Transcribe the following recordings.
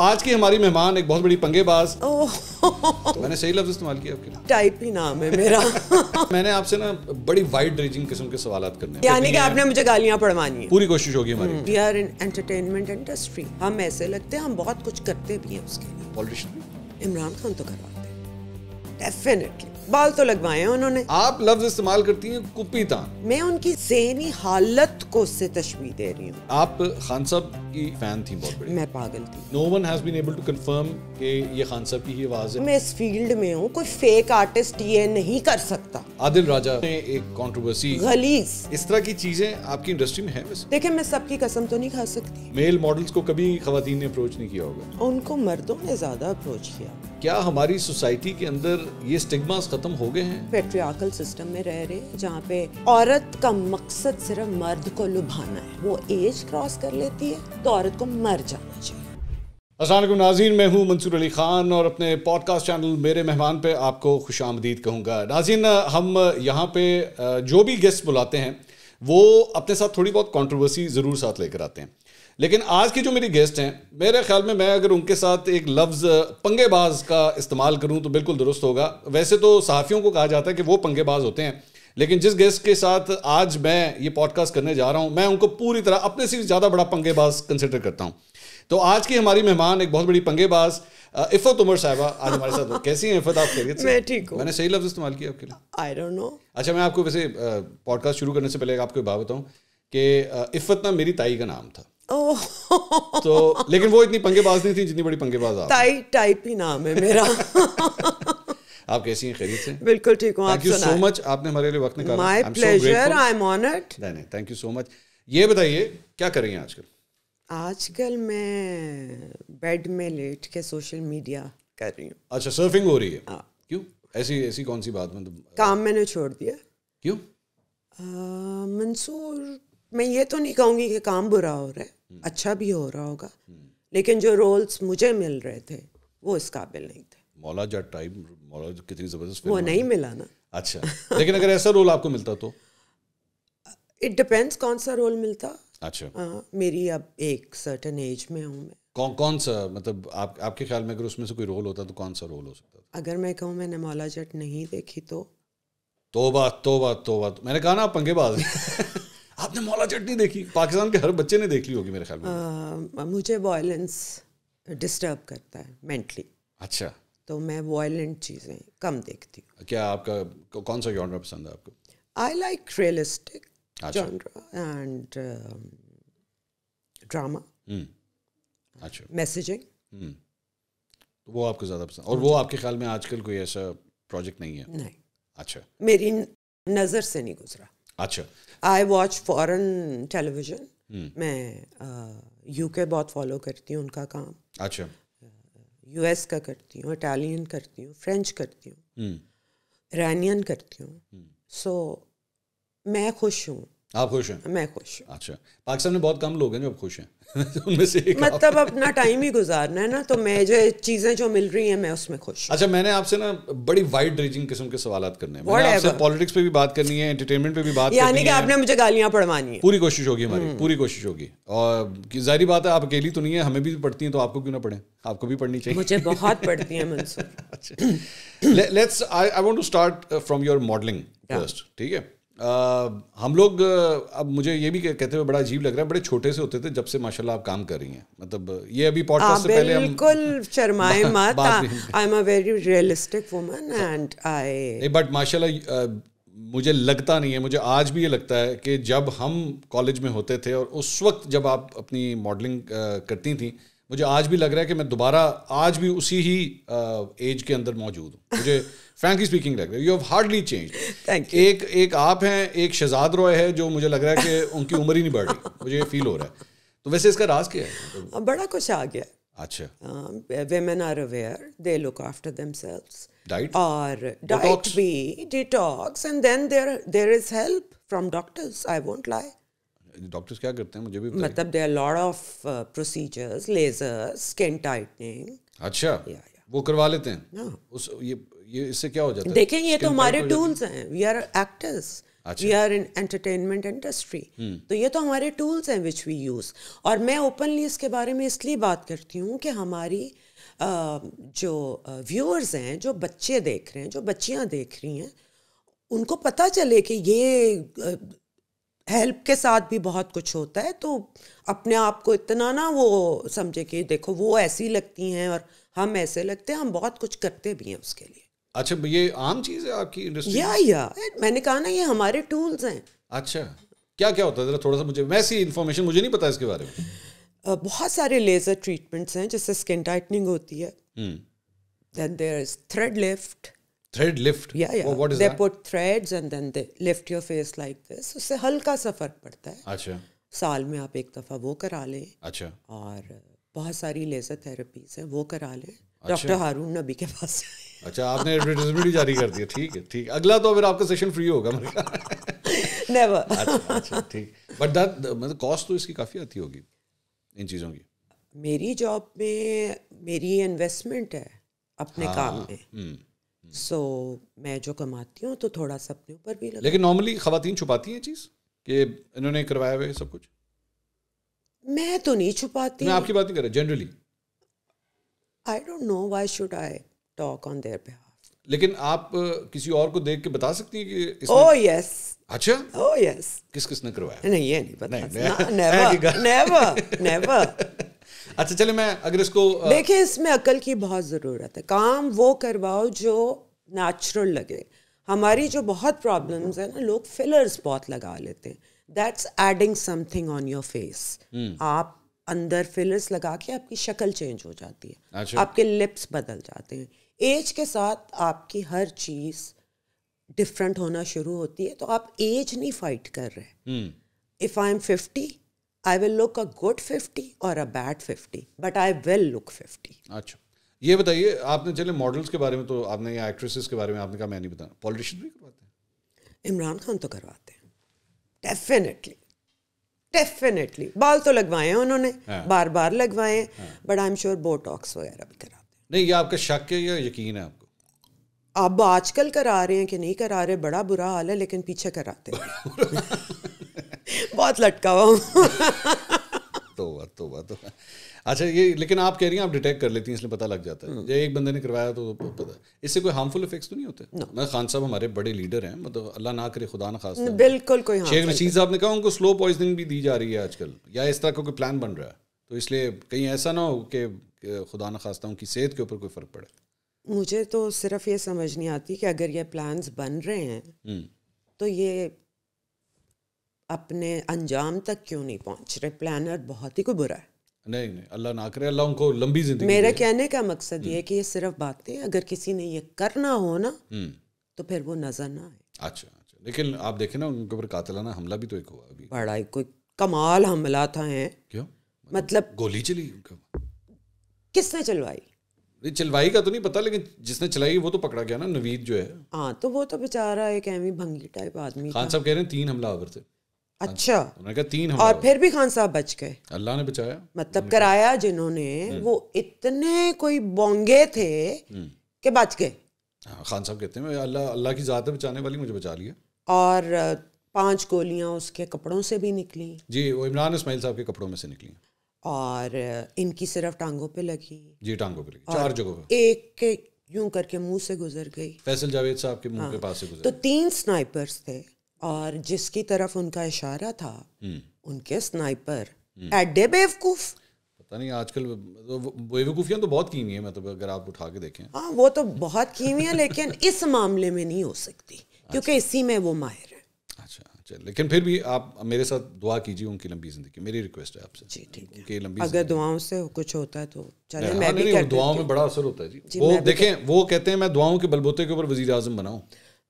आज की हमारी मेहमान एक बहुत बड़ी पंगेबाज तो मैंने सही लफ्ज इस्तेमाल किया आपके टाइप ही नाम है मेरा मैंने आपसे ना बड़ी वाइड रेंजिंग किस्म के सवाल करने यानी कि आपने मुझे गालियां पड़वानी पूरी कोशिश होगी हमारी we are in entertainment industry हम ऐसे लगते हैं हम बहुत कुछ करते भी हैं उसके लिए पॉलिटिशियन इमरान खान तो करवाते हैं डेफिनेटली बाल तो लगवाए हैं उन्होंने आप लफ्ज इस्तेमाल करती हैं कुपिता मैं उनकी जहनी हालत को से तशबी दे रही हूँ आप खान साहब की फैन थी बहुत बड़ी मैं पागल थी no one has been able to confirm कि ये खान साहब की ही आवाज़ है मैं इस फील्ड में हूँ कोई फेक आर्टिस्ट ये नहीं कर सकता आदिल राजा ने एक कंट्रोवर्सी गलीज इस तरह की चीजें आपकी इंडस्ट्री में है देखे मैं सबकी कसम तो नहीं खा सकती मेल मॉडल्स को कभी खातन ने अप्रोच नहीं किया होगा उनको मर्दों ने ज्यादा अप्रोच किया क्या हमारी सोसाइटी के अंदर ये स्टिग्मा खत्म हो गए हैं पेट्रियाकल सिस्टम में रह रहे जहाँ पे औरत का मकसद सिर्फ मर्द को लुभाना है वो एज क्रॉस कर लेती है तो औरत को मर जाना चाहिए असल नाजीन मैं हूँ मंसूर अली ख़ान और अपने पॉडकास्ट चैनल मेरे मेहमान पे आपको खुश आमदीद कहूँगा नाजीन हम यहाँ पे जो भी गेस्ट बुलाते हैं वो अपने साथ थोड़ी बहुत कंट्रोवर्सी ज़रूर साथ लेकर आते हैं लेकिन आज के जो मेरी गेस्ट हैं मेरे ख्याल में मैं अगर उनके साथ एक लफ्ज़ पंगेबाज का इस्तेमाल करूँ तो बिल्कुल दुरुस्त होगा वैसे तो सहाफ़ियों को कहा जाता है कि वो पंगेबाज होते हैं लेकिन जिस गेस्ट के साथ आज मैं ये पॉडकास्ट करने जा रहा हूँ मैं उनको पूरी तरह अपने से ज़्यादा बड़ा पंगेबाज कंसिडर करता हूँ तो आज की हमारी मेहमान एक बहुत बड़ी पंगेबाज इफ़त उमर साहबा आज हमारे साथ हो कैसी हैं इफ़त आप खैरियत से मैं ठीक हूँ मैंने सही लफ्ज़ इस्तेमाल किया आपके लिए आई डोंट नो अच्छा मैं आपको वैसे पॉडकास्ट शुरू करने से पहले आपको बात बताऊँ कि इफ़त ना मेरी ताई का नाम था oh। तो लेकिन वो इतनी पंगेबाज नहीं थी जितनी बड़ी पंगेबाज आप ताई टाइप ही नाम है मेरा आप कैसी हैं खैरियत से बिल्कुल ठीक हूँ थैंक यू सो मच आपने हमारे लिए वक्त निकाला my pleasure I am honoured नहीं नहीं थैंक यू सो मच ये बताइए क्या कर रही हैं आजकल आजकल मैं बेड में लेट के सोशल मीडिया कर रही हूँ अच्छा सर्फिंग हो रही है आ, हाँ। क्यों ऐसी ऐसी कौन सी बात मतलब काम मैंने छोड़ दिया क्यों मंसूर मैं ये तो नहीं कहूँगी कि काम बुरा हो रहा है हम्म। अच्छा भी हो रहा होगा हम्म। लेकिन जो रोल्स मुझे मिल रहे थे वो इस काबिल नहीं थे मौला जट टाइम मौला कितनी जबरदस्त वो नहीं मिला ना अच्छा लेकिन अगर ऐसा रोल आपको मिलता तो इट डिपेंड्स कौन सा रोल मिलता अच्छा आ, हाँ, मेरी अब एक सर्टन एज में हूँ मैं कौन कौन सा मतलब आप आपके ख्याल में अगर उसमें से कोई रोल होता तो कौन सा रोल हो सकता था अगर मैं कहूँ मैंने मौला जट नहीं देखी तो तोबा तोबा तोबा तो, मैंने कहा ना आप पंगेबाज आपने मौला जट नहीं देखी पाकिस्तान के हर बच्चे ने देख ली होगी मेरे ख्याल में आ, मुझे वायलेंस डिस्टर्ब करता है मेंटली अच्छा तो मैं वायलेंट चीज़ें कम देखती हूँ क्या आपका कौन सा जॉनर पसंद है आपको आई लाइक रियलिस्टिक अच्छा। um, hmm. अच्छा। hmm. तो ज़्यादा हाँ। ख्याल में आजकल कोई ऐसा प्रोजेक्ट नहीं है नहीं अच्छा मेरी नज़र से नहीं गुजरा अच्छा आई वॉच फॉरेन टेलीविजन मैं यूके बहुत फॉलो करती हूँ उनका काम अच्छा यूएस का करती हूँ इटालियन करती हूँ फ्रेंच करती हूँ ईरानियन hmm. करती हूँ सो so, मैं खुश हूँ आप खुश हैं मैं खुश हूँ अच्छा पाकिस्तान में बहुत कम लोग हैं जो अब खुश हैं उनमें से एक मतलब अपना टाइम ही गुजारना है ना तो मैं जो चीज़ें जो मिल रही हैं मैं उसमें खुश अच्छा मैंने आपसे ना बड़ी वाइड रेंजिंग किस्म के सवाल करने हैं मैंने आपसे पॉलिटिक्स पे भी बात करनी है एंटरटेनमेंट पे भी बात यानी कि आपने मुझे गालियाँ पढ़वानी है पूरी कोशिश होगी हमारी हम्म। पूरी कोशिश होगी और जाहिर बात है आप अकेली तो नहीं है हमें भी पढ़ती है तो आपको क्यों ना पढ़े आपको भी पढ़नी चाहिए मुझे बहुत पढ़ती है Mansoor let's I want to start from your modelling first ठीक है आ, हम लोग अब मुझे ये भी कहते हुए बड़ा अजीब लग रहा है बड़े छोटे से होते थे जब से माशाल्लाह आप काम कर रही हैं मतलब ये अभी पॉडकास्ट हाँ, से पहले हम बिल्कुल शर्माए मत I am a very realistic woman and I but माशाल्लाह मुझे लगता नहीं है मुझे आज भी ये लगता है कि जब हम कॉलेज में होते थे और उस वक्त जब आप अपनी मॉडलिंग करती थी मुझे आज भी लग रहा है कि मैं दोबारा आज भी उसी ही एज के अंदर मौजूद हूँ मुझे फ्रेंकली स्पीकिंग लग रहा है यू हैव हार्डली चेंज एक एक आप हैं एक शहजाद रॉय है जो मुझे लग रहा है कि उनकी उम्र ही नहीं बढ़ रही मुझे ये फील हो रहा है तो वैसे इसका राज क्या है तो बड़ा कुछ आ गया अच्छा women are aware they look after themselves diet और डाइट भी detox and then there there is help from doctors I won't lie doctors क्या करते हैं मुझे भी मतलब there lot of procedures laser skin tightening अच्छा वो करवा लेते हैं हाँ। उस ये ये इससे क्या हो जाता है देखें ये तो हमारे टूल्स हैं we are actors we are in entertainment industry तो ये तो हमारे टूल्स हैं विच वी यूज़ और मैं ओपनली इसके बारे में इसलिए बात करती हूँ कि हमारी uh, जो व्यूअर्स uh, हैं जो बच्चे देख रहे हैं जो बच्चियाँ देख रही हैं उनको पता चले कि ये uh, हेल्प के साथ भी बहुत कुछ होता है तो अपने आप को इतना ना वो समझे कि देखो वो ऐसी लगती हैं और हम ऐसे लगते हैं हम बहुत कुछ करते भी हैं उसके लिए अच्छा ये आम चीज़ है आपकी इंडस्ट्री या या मैंने कहा ना ये हमारे टूल्स हैं अच्छा क्या क्या होता है जरा थोड़ा सा मुझे वैसी इन्फॉर्मेशन मुझे नहीं पता इसके बारे में बहुत सारे लेज़र ट्रीटमेंट्स हैं जैसे स्किन टाइटनिंग होती है then there is thread lift thread lift या या what is they put threads and then they lift your face like this उससे हल्का सा फर्क पड़ता है अच्छा साल में आप एक दफ़ा वो करा लें अच्छा और बहुत सारी लेज़र थेरेपीज हैं वो करा लें डॉक्टर अच्छा। हारून नबी के पास अच्छा आपने एडवर्टाइजमेंट जारी कर दिया ठीक है ठीक अगला तो फिर आपका सेशन फ्री होगा नेवर अच्छा अच्छा ठीक बट दैट मतलब कॉस्ट तो इसकी काफ़ी आती होगी इन चीज़ों की मेरी जॉब में मेरी इन्वेस्टमेंट है अपने हाँ, काम में हम्म। सो so, मैं जो कमाती हूँ तो थोड़ा सा अपने ऊपर भी लेकिन नॉर्मली खातन छुपाती हैं चीज़ कि इन्होंने करवाया हुआ है सब कुछ मैं तो नहीं छुपाती मैं आपकी बात नहीं कर रहा generally I don't know why should I talk on their behalf लेकिन आप किसी और को देख के बता सकती हैं कि ओह यस oh, yes. अच्छा ओह oh, यस yes. किस किसने करवाया नहीं ये नहीं पता नेवर नेवर नेवर अच्छा चले मैं अगर इसको देखिए इसमें अकल की बहुत ज़रूरत है काम वो करवाओ जो नेचुरल लगे हमारी जो बहुत प्रॉब्लम्स है ना लोग फिलर्स बहुत लगा लेते हैं that's adding something on your face आप अंदर फिलर्स लगा के आपकी शक्ल चेंज हो जाती है अच्छा। आपके लिप्स बदल जाते हैं एज के साथ आपकी हर चीज़ डिफरेंट होना शुरू होती है तो आप एज नहीं फाइट कर रहे if I am fifty I will look a good fifty और a bad fifty but I will look fifty अच्छा ये बताइए आपने चले मॉडल्स के बारे में तो आपने या एक्ट्रेसेस के बारे में आपने कहा मैं नहीं बताना पॉलिटिशियन भी करवाते इमरान खान तो करवाते हैं डेफिनेटली डेफिनेटली बाल तो लगवाए हैं उन्होंने हाँ। बार बार लगवाए हैं but I am sure Botox वगैरह भी कर नहीं ये आपका शक है या यकीन है आपको अब आजकल करा रहे हैं कि नहीं करा रहे बड़ा बुरा हाल है लेकिन पीछे कराते बहुत लटका हुआ तो बात तो बात तो अच्छा ये लेकिन आप कह रही हैं आप डिटेक्ट कर लेती हैं इसलिए पता लग जाता है जब हम्म। एक बंदे ने करवाया तो पता इससे कोई हार्मफुल इफेक्ट्स तो नहीं होते मैं खान साहब हमारे बड़े लीडर हैं मतलब अल्लाह ना करे खुदा ना खास हम्म, बिल्कुल कोई शेख रशीद साहब ने कहा उनको स्लो पॉइजनिंग भी दी जा रही है आजकल या इस तरह का कोई प्लान बन रहा है तो इसलिए कहीं ऐसा ना हो कि खुदा न खास्ता उनकी सेहत के ऊपर कोई फ़र्क पड़े मुझे तो सिर्फ ये समझ नहीं आती कि अगर ये प्लान बन रहे हैं हम्म। तो ये अपने अंजाम तक क्यों नहीं पहुंच रहे प्लानर बहुत ही को बुरा है नहीं नहीं अल्लाह ना करे अल्लाह उनको लंबी जिंदगी मेरे कहने का मकसद ये हम्म। कि ये सिर्फ बातें अगर किसी ने ये करना हो ना हम्म। तो फिर वो नजर ना आए अच्छा अच्छा लेकिन आप देखे ना उनके ऊपर कातलाना हमला भी तो एक हुआ अभी बड़ा कोई कमाल हमला था है क्यों मतलब गोली चली किसने चलवाई नहीं चलवाई का तो नहीं पता लेकिन जिसने चलाई वो तो पकड़ा गया ना नवीद जो है हाँ तो वो तो बेचारा एक एमी भंगी टाइप आदमी खान साहब कह रहे हैं तीन हमलावर थे अच्छा हाँ, उन्होंने कहा तीन और फिर भी खान साहब बच गए अल्लाह ने बचाया मतलब कराया जिन्होंने हम्म। वो इतने कोई बोंगे थे हम्म। कि बच गए हाँ, खान साहब कहते हैं अल्लाह अल्लाह की ज्यादा बचाने वाली मुझे बचा लिया और पांच गोलियां उसके कपड़ों से भी निकली जी वो इमरान इसमाइल साहब के कपड़ों में से निकली और इनकी सिर्फ टांगों पे लगी जी टांगों पे लगी चार जगहों पे एक के यूं करके मुंह से गुजर गई फैसल जावेद साहब के मुंह के हाँ। पास से गुजर तो तीन स्नाइपर्स थे और जिसकी तरफ उनका इशारा था हम्म। उनके स्नाइपर हम्म। एडे बेवकूफ पता नहीं आजकल बेवकूफियां तो बहुत कीमी है मतलब तो अगर आप उठा के देखें हाँ वो तो बहुत कीमी है लेकिन इस मामले में नहीं हो सकती क्योंकि अच्छा। इसी में वो माहिर लेकिन फिर भी आप मेरे साथ दुआ कीजिए उनकी लंबी जिंदगी मेरी रिक्वेस्ट है आपसे जी ठीक है लंबी अगर दुआओं से कुछ होता है तो चले हाँ, मैं भी कर दुआओं में बड़ा असर होता है जी, जी वो देखें वो कहते हैं मैं दुआओं के बलबूते के ऊपर वजीर आजम बनाऊँ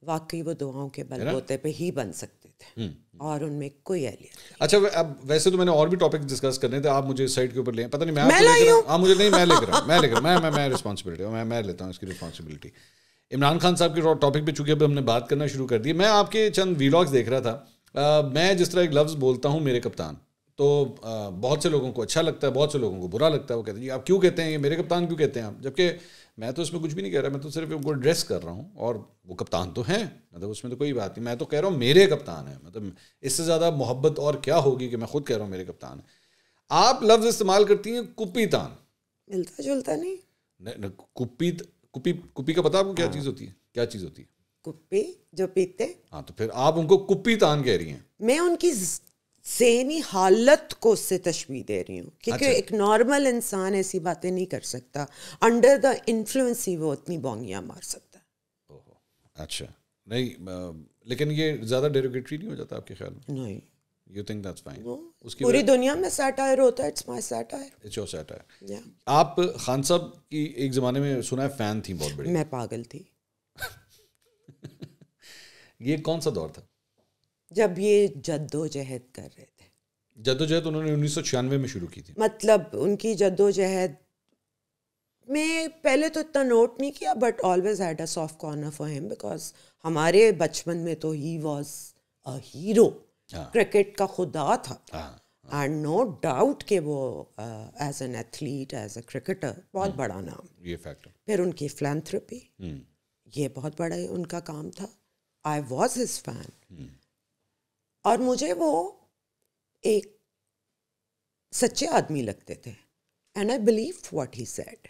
वाकई वो दुआओं के बलबूते पे ही बन सकते थे हम्म, हम्म। और उनमें कोई अहलियत अच्छा अब वैसे तो मैंने और भी टॉपिक डिस्कस करने थे आप मुझे साइड के ऊपर लें पता नहीं मैं, मैं लेकर मुझे नहीं मैं लेकर मैं लेकर मैं मैं मैं रिस्पॉन्सिबिलिटी मैं मैं लेता हूँ इसकी रिस्पॉन्सिबिलिटी इमरान खान साहब के टॉपिक पे चुके अब हमने बात करना शुरू कर दी मैं आपके चंद वीलॉग्स देख रहा था आ, मैं जिस तरह एक लफ्ज़ बोलता हूँ मेरे कप्तान तो आ, बहुत से लोगों को अच्छा लगता है बहुत से लोगों को बुरा लगता है वो कहते हैं आप क्यों कहते हैं ये मेरे कप्तान क्यों कहते हैं आप जबकि मैं तो उसमें कुछ भी नहीं कह रहा मैं तो सिर्फ उनको ड्रेस कर रहा हूँ और वो कप्तान तो हैं मतलब उसमें तो कोई बात नहीं मैं तो कह रहा हूँ मेरे कप्तान हैं मतलब इससे ज़्यादा मोहब्बत और क्या होगी कि मैं खुद कह रहा हूँ मेरे कप्तान आप लफ्ज़ इस्तेमाल करती हैं कुपितान मिलता जुलता नहीं कुपित कुपी कुपी का पता आपको क्या हाँ। चीज होती है क्या चीज होती है कुप्पी जो पीते हाँ तो फिर आप उनको कुप्पी तान कह रही हैं मैं उनकी सेनी हालत को उससे तशबी दे रही हूँ क्योंकि अच्छा। एक नॉर्मल इंसान ऐसी बातें नहीं कर सकता अंडर द इन्फ्लुएंस ही वो उतनी बोंगिया मार सकता अच्छा नहीं लेकिन ये ज़्यादा डेरोगेटरी नहीं हो जाता आपके ख्याल में नहीं यू थिंक दैट्स फाइन उसकी पूरी दुनिया में सैटायर होता है it's my satire it's your satire आप खान साहब की एक जमाने में सुना है फैन थी बहुत बड़ी मैं पागल थी ये कौन सा दौर था जब ये जद्दोजहद कर रहे थे जद्दोजहद उन्होंने 1996 में शुरू की थी मतलब उनकी जद्दोजहद में पहले तो इतना नोट नहीं किया but always had a soft corner for him because हमारे बचपन में तो ही वॉज अ हीरो हाँ। क्रिकेट का खुदा था एंड नो डाउट कि वो as an athlete as a cricketer बहुत हम्म। बड़ा नाम ये फैक्टर फिर उनकी फिलैंथ्रपी हम्म। ये बहुत बड़ा उनका काम था आई वॉज हिज फैन और मुझे वो एक सच्चे आदमी लगते थे and I believe what he said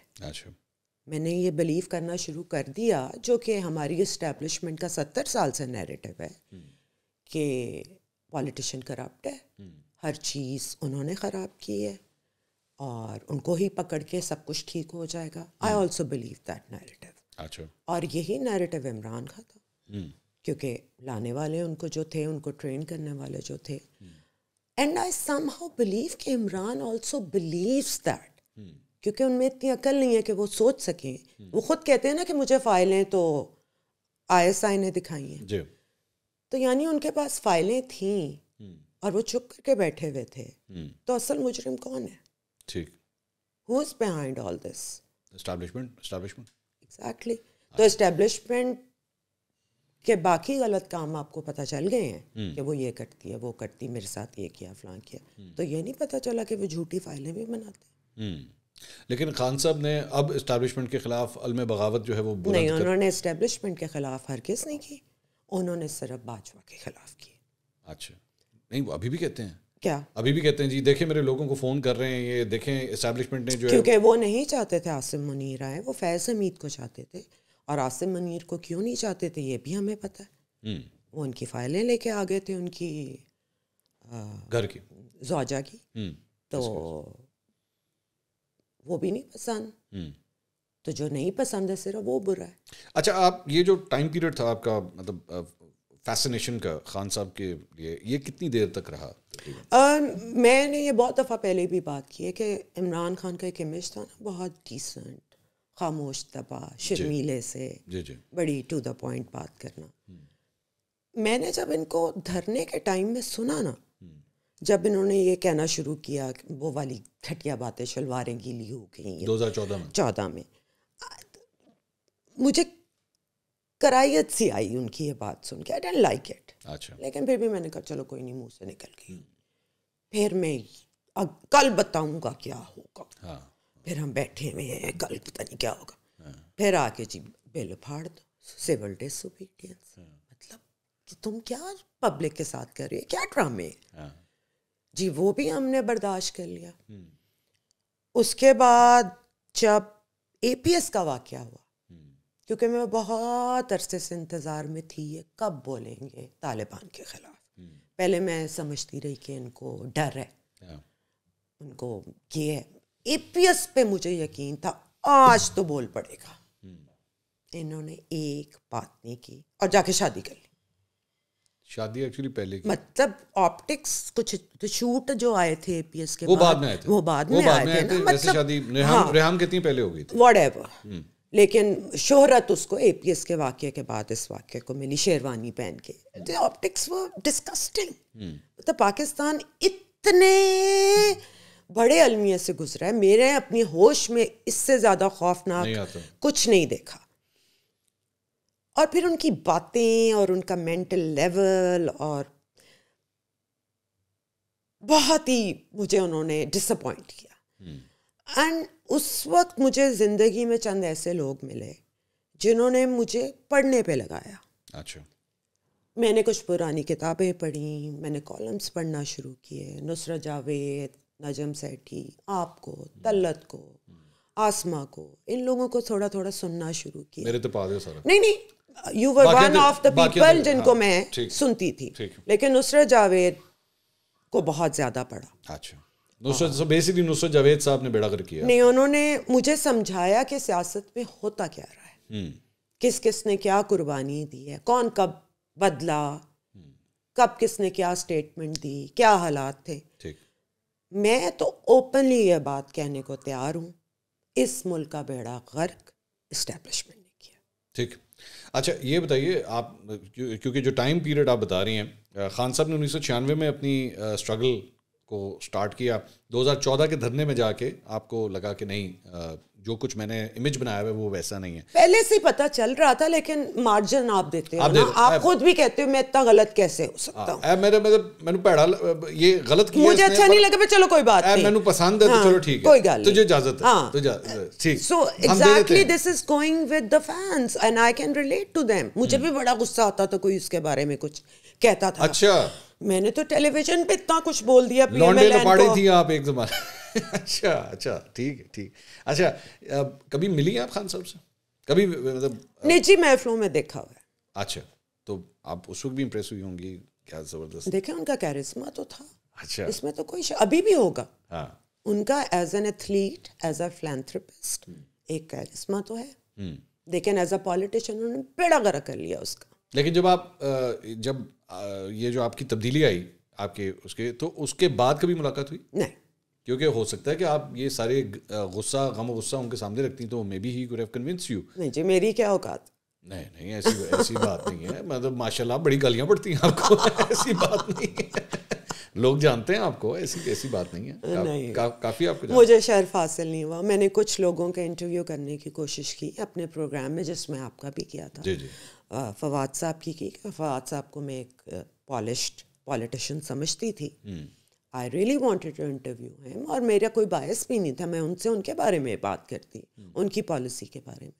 मैंने ये बिलीव करना शुरू कर दिया जो कि हमारी इस्टेब्लिशमेंट का सत्तर साल से नैरेटिव है हम्म। कि पॉलिटिशन करप्ट है हम्म। हर चीज़ उन्होंने ख़राब की है और उनको ही पकड़ के सब कुछ ठीक हो जाएगा I also believe that narrative और यही नैरेटिव इमरान का था हम्म। क्योंकि लाने वाले उनको जो थे उनको ट्रेन करने वाले जो थे and I somehow believe कि इमरान ऑल्सो बिलीव दैट क्योंकि उनमें इतनी अकल नहीं है कि वो सोच सकें हम्म। वो खुद कहते हैं ना कि मुझे फाइलें तो आई एस आई ने दिखाई हैं तो यानी उनके पास फाइलें थी हम्म। और वो चुप करके बैठे हुए थे हम्म। तो असल मुजरिम कौन है ठीक behind all this establishment establishment exactly तो एस्टेब्लिशमेंट अच्छा। के बाकी गलत काम आपको पता चल गए हैं हम्म। कि वो ये करती है वो करती मेरे साथ ये किया फलां किया तो ये नहीं पता चला कि वो झूठी फाइलें भी बनाते हैं लेकिन खान साहब ने अब इस्टेब्लिशमेंट के खिलाफ अलम बगावत जो है वो नहीं उन्होंने इस्टेब्लिशमेंट के खिलाफ हर हरगिज़ नहीं की उन्होंने सिर्फ भाजपा के खिलाफ किए अच्छा नहीं वो अभी भी कहते हैं क्या अभी भी कहते हैं जी देखें मेरे लोगों को फ़ोन कर रहे हैं ये देखें एस्टेब्लिशमेंट ने जो क्योंकि वो नहीं चाहते थे आसिम मुनीर आए वो फैज़ हमीद को चाहते थे और आसिम मुनीर को क्यों नहीं चाहते थे ये भी हमें पता है हम्म। वो उनकी फाइलें लेके आ गए थे उनकी घर की जोजा की हम्म। तो वो भी नहीं पसंद हम्म। तो जो नहीं पसंद है सिर्फ वो बुरा है अच्छा आप ये जो टाइम पीरियड था आपका मतलब फैसिनेशन का खान साहब के लिए ये कितनी देर तक रहा आ, मैंने ये बहुत दफ़ा पहले भी बात की है कि इमरान खान का एक इमेज था ना बहुत डिसेंट खामोश तपा शर्मीले से जे जे। बड़ी टू द पॉइंट बात करना मैंने जब इनको धरने के टाइम में सुना ना जब इन्होंने ये कहना शुरू किया वो वाली घटिया बातें शलवारें गीली हो गई 2014 में 14 में मुझे करायत सी आई उनकी ये बात सुन के आई डेंट लाइक इट अच्छा लेकिन फिर भी मैंने कहा चलो कोई नहीं मुंह से निकल गई फिर मैं अब कल बताऊंगा क्या होगा हाँ। फिर हम बैठे हुए हैं कल पता नहीं क्या होगा हाँ। फिर आके जी बिल फाड़ दो सिविल डिसोबीडियंस हाँ। मतलब कि तुम क्या पब्लिक के साथ कर रही हो क्या ड्रामे हाँ। जी वो भी हमने बर्दाश्त कर लिया हम्म। उसके बाद जब एपीएस का वाक्य हुआ क्योंकि मैं बहुत अरसे से इंतज़ार में थी ये कब बोलेंगे तालिबान के ख़िलाफ़ हम्म। पहले मैं समझती रही कि इनको डर है हाँ। उनको ये पी एस पे मुझे यकीन था आज तो बोल पड़ेगा हम्म। इन्होंने एक बात नहीं की और जाके शादी कर ली शादी एक्चुअली पहले की मतलब ऑप्टिक्स कुछ तो शूट जो आए थे एपीएस के वो बाद में आए थे वो बाद में आए थे, थे, थे, थे मतलब शादी हाँ। रेहम, हाँ, रेहम कितनी पहले हो गई थी व्हाटएवर लेकिन शोहरत उसको ए पी एस के वाक्य के बाद इस वाक्य को मिली शेरवानी पहन के ऑप्टिक्स वो डिस्कस्टिंग तो पाकिस्तान इतने बड़े अलमिया से गुजरा है मेरे अपने होश में इससे ज़्यादा खौफनाक कुछ नहीं देखा और फिर उनकी बातें और उनका मेंटल लेवल और बहुत ही मुझे उन्होंने डिसअपॉइंट किया hmm. एंड उस वक्त मुझे ज़िंदगी में चंद ऐसे लोग मिले जिन्होंने मुझे पढ़ने पे लगाया अच्छा मैंने कुछ पुरानी किताबें पढ़ी मैंने कॉलम्स पढ़ना शुरू किए नुसरत जावेद नजम सेठी आपको तल्लत को आसमा को इन लोगों को थोड़ा थोड़ा सुनना शुरू किया मेरे तो सारा नहीं नहीं you were one of the people जिनको हाँ, मैं सुनती थी लेकिन नुसरत जावेद को बहुत ज़्यादा पढ़ा अच्छा सो बेसिकली हाँ। नुसरत जावेद साहब ने बेड़ा कर किया नहीं उन्होंने मुझे समझाया कि सियासत में होता क्या रहा है हम्म। किस किस ने क्या कुर्बानी दी है कौन कब बदला हम्म। कब किसने क्या स्टेटमेंट दी क्या हालात थे ठीक मैं तो ओपनली ये बात कहने को तैयार हूँ इस मुल्क का बेड़ा गर्क इस्टेब्लिशमेंट ने किया ठीक अच्छा ये बताइए आप क्योंकि जो टाइम पीरियड आप बता रही हैं खान साहब ने उन्नीस में अपनी स्ट्रगल को स्टार्ट किया 2014 के धरने में जाके आपको लगा कि नहीं जो कुछ मैंने इमेज बनाया है वो वैसा नहीं है पहले से पता चल रहा था लेकिन मार्जिन आप देते आप, देखते, आप खुद भी कहते हो मैं इतना गलत कैसे हो हाँ। सकता हूँ मेरे मतलब मैंने पैड़ा ये गलत किया मुझे अच्छा नहीं लगा चलो कोई बात नहीं मैंने पसंद है हाँ, तो चलो ठीक है कोई गल हाँ। तुझे इजाजत है ठीक so exactly this is going with the fans and I can relate to them मुझे हम्म। भी बड़ा गुस्सा आता था कोई उसके बारे में कुछ कहता था अच्छा मैंने तो टेलीविजन पे इतना कुछ बोल दिया लौंडे लपाड़े थी आप एक जमाने अच्छा अच्छा ठीक है ठीक अच्छा अब, कभी मिली आप खान साहब से कभी मतलब निजी महफलों में देखा हुआ अच्छा तो आप उस वक्त भी इम्प्रेस हुई होंगी क्या जबरदस्त देखे उनका कैरिस्मा तो था अच्छा इसमें तो कोई अभी भी होगा हाँ उनका as an athlete as a philanthropist एक कैरिस्मा तो है लेकिन एज अ पॉलिटिशियन उन्होंने बेड़ा गरा कर लिया उसका लेकिन जब आप जब ये जो आपकी तब्दीली आई आपके उसके तो उसके बाद कभी मुलाकात हुई नहीं क्योंकि हो सकता है कि आप ये सारे गुस्सा गम गुस्सा उनके सामने रखती तो maybe he could have convince you नहीं जी मेरी क्या औकात नहीं नहीं ऐसी ऐसी बात नहीं है मतलब माशाल्लाह बड़ी गालियां पड़ती हैं आपको ऐसी बात नहीं है लोग जानते हैं आपको ऐसी ऐसी बात नहीं है का, नहीं का, काफ़ी आपको मुझे शर्फ हासिल नहीं हुआ मैंने कुछ लोगों का इंटरव्यू करने की कोशिश की अपने प्रोग्राम में जिसमें आपका भी किया था जी जी फवाद साहब की की फवाद साहब को मैं एक पॉलिश्ड पॉलिटिशियन समझती थी I really wanted to interview him और मेरा कोई बायस भी नहीं था मैं उनसे उनके बारे में बात करती हम्म। उनकी पॉलिसी के बारे में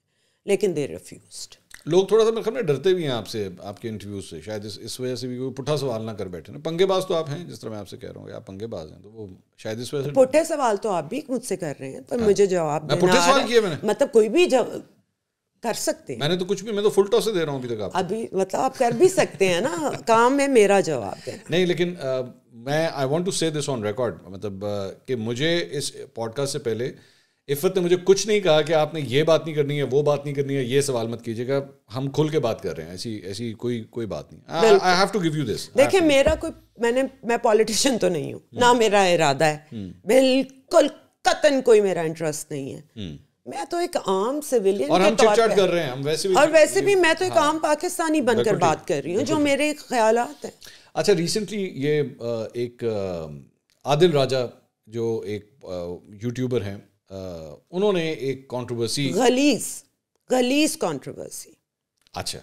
लेकिन दे रिफ्यूज लोग थोड़ा सा मेरे ख्याल डरते भी हैं आपसे आपके इंटरव्यू से शायद इस इस वजह से भी कोई पुठा सवाल ना कर बैठे ना पंगेबाज तो आप हैं जिस तरह मैं आपसे कह रहा हूँ आप पंगेबाज हैं तो वो शायद इस वजह से पुठे सवाल तो आप भी मुझसे कर रहे हैं तो हाँ। मुझे जवाब मैं सवाल किए मैंने मतलब कोई भी कर सकते हैं मैंने तो कुछ भी मैं तो फुल टॉस दे रहा हूँ अभी तक आप अभी मतलब आप कर भी सकते हैं ना काम है मेरा जवाब है नहीं लेकिन आ, मैं I want to say this on record मतलब कि मुझे इस पॉडकास्ट से पहले इफ़त ने मुझे कुछ नहीं कहा कि आपने ये बात नहीं करनी है वो बात नहीं करनी है ये सवाल मत कीजिएगा हम खुल के बात कर रहे हैं ऐसी ऐसी कोई कोई बात नहीं I have to give you this देखिए मेरा कोई मैंने मैं पॉलिटिशियन तो नहीं हूँ ना hmm. मेरा इरादा है hmm. बिल्कुल कतन कोई मेरा इंटरेस्ट नहीं है hmm. मैं तो एक आम सिविलियन और हम कर रहे हैं हम वैसे भी और वैसे भी मैं तो एक हाँ, आम पाकिस्तानी बनकर बात कर रही हूँ जो मेरे ख्याल है अच्छा रिसेंटली ये एक आदिल राजा जो एक यूट्यूबर हैं उन्होंने एक कंट्रोवर्सी गलीस गलीस कंट्रोवर्सी अच्छा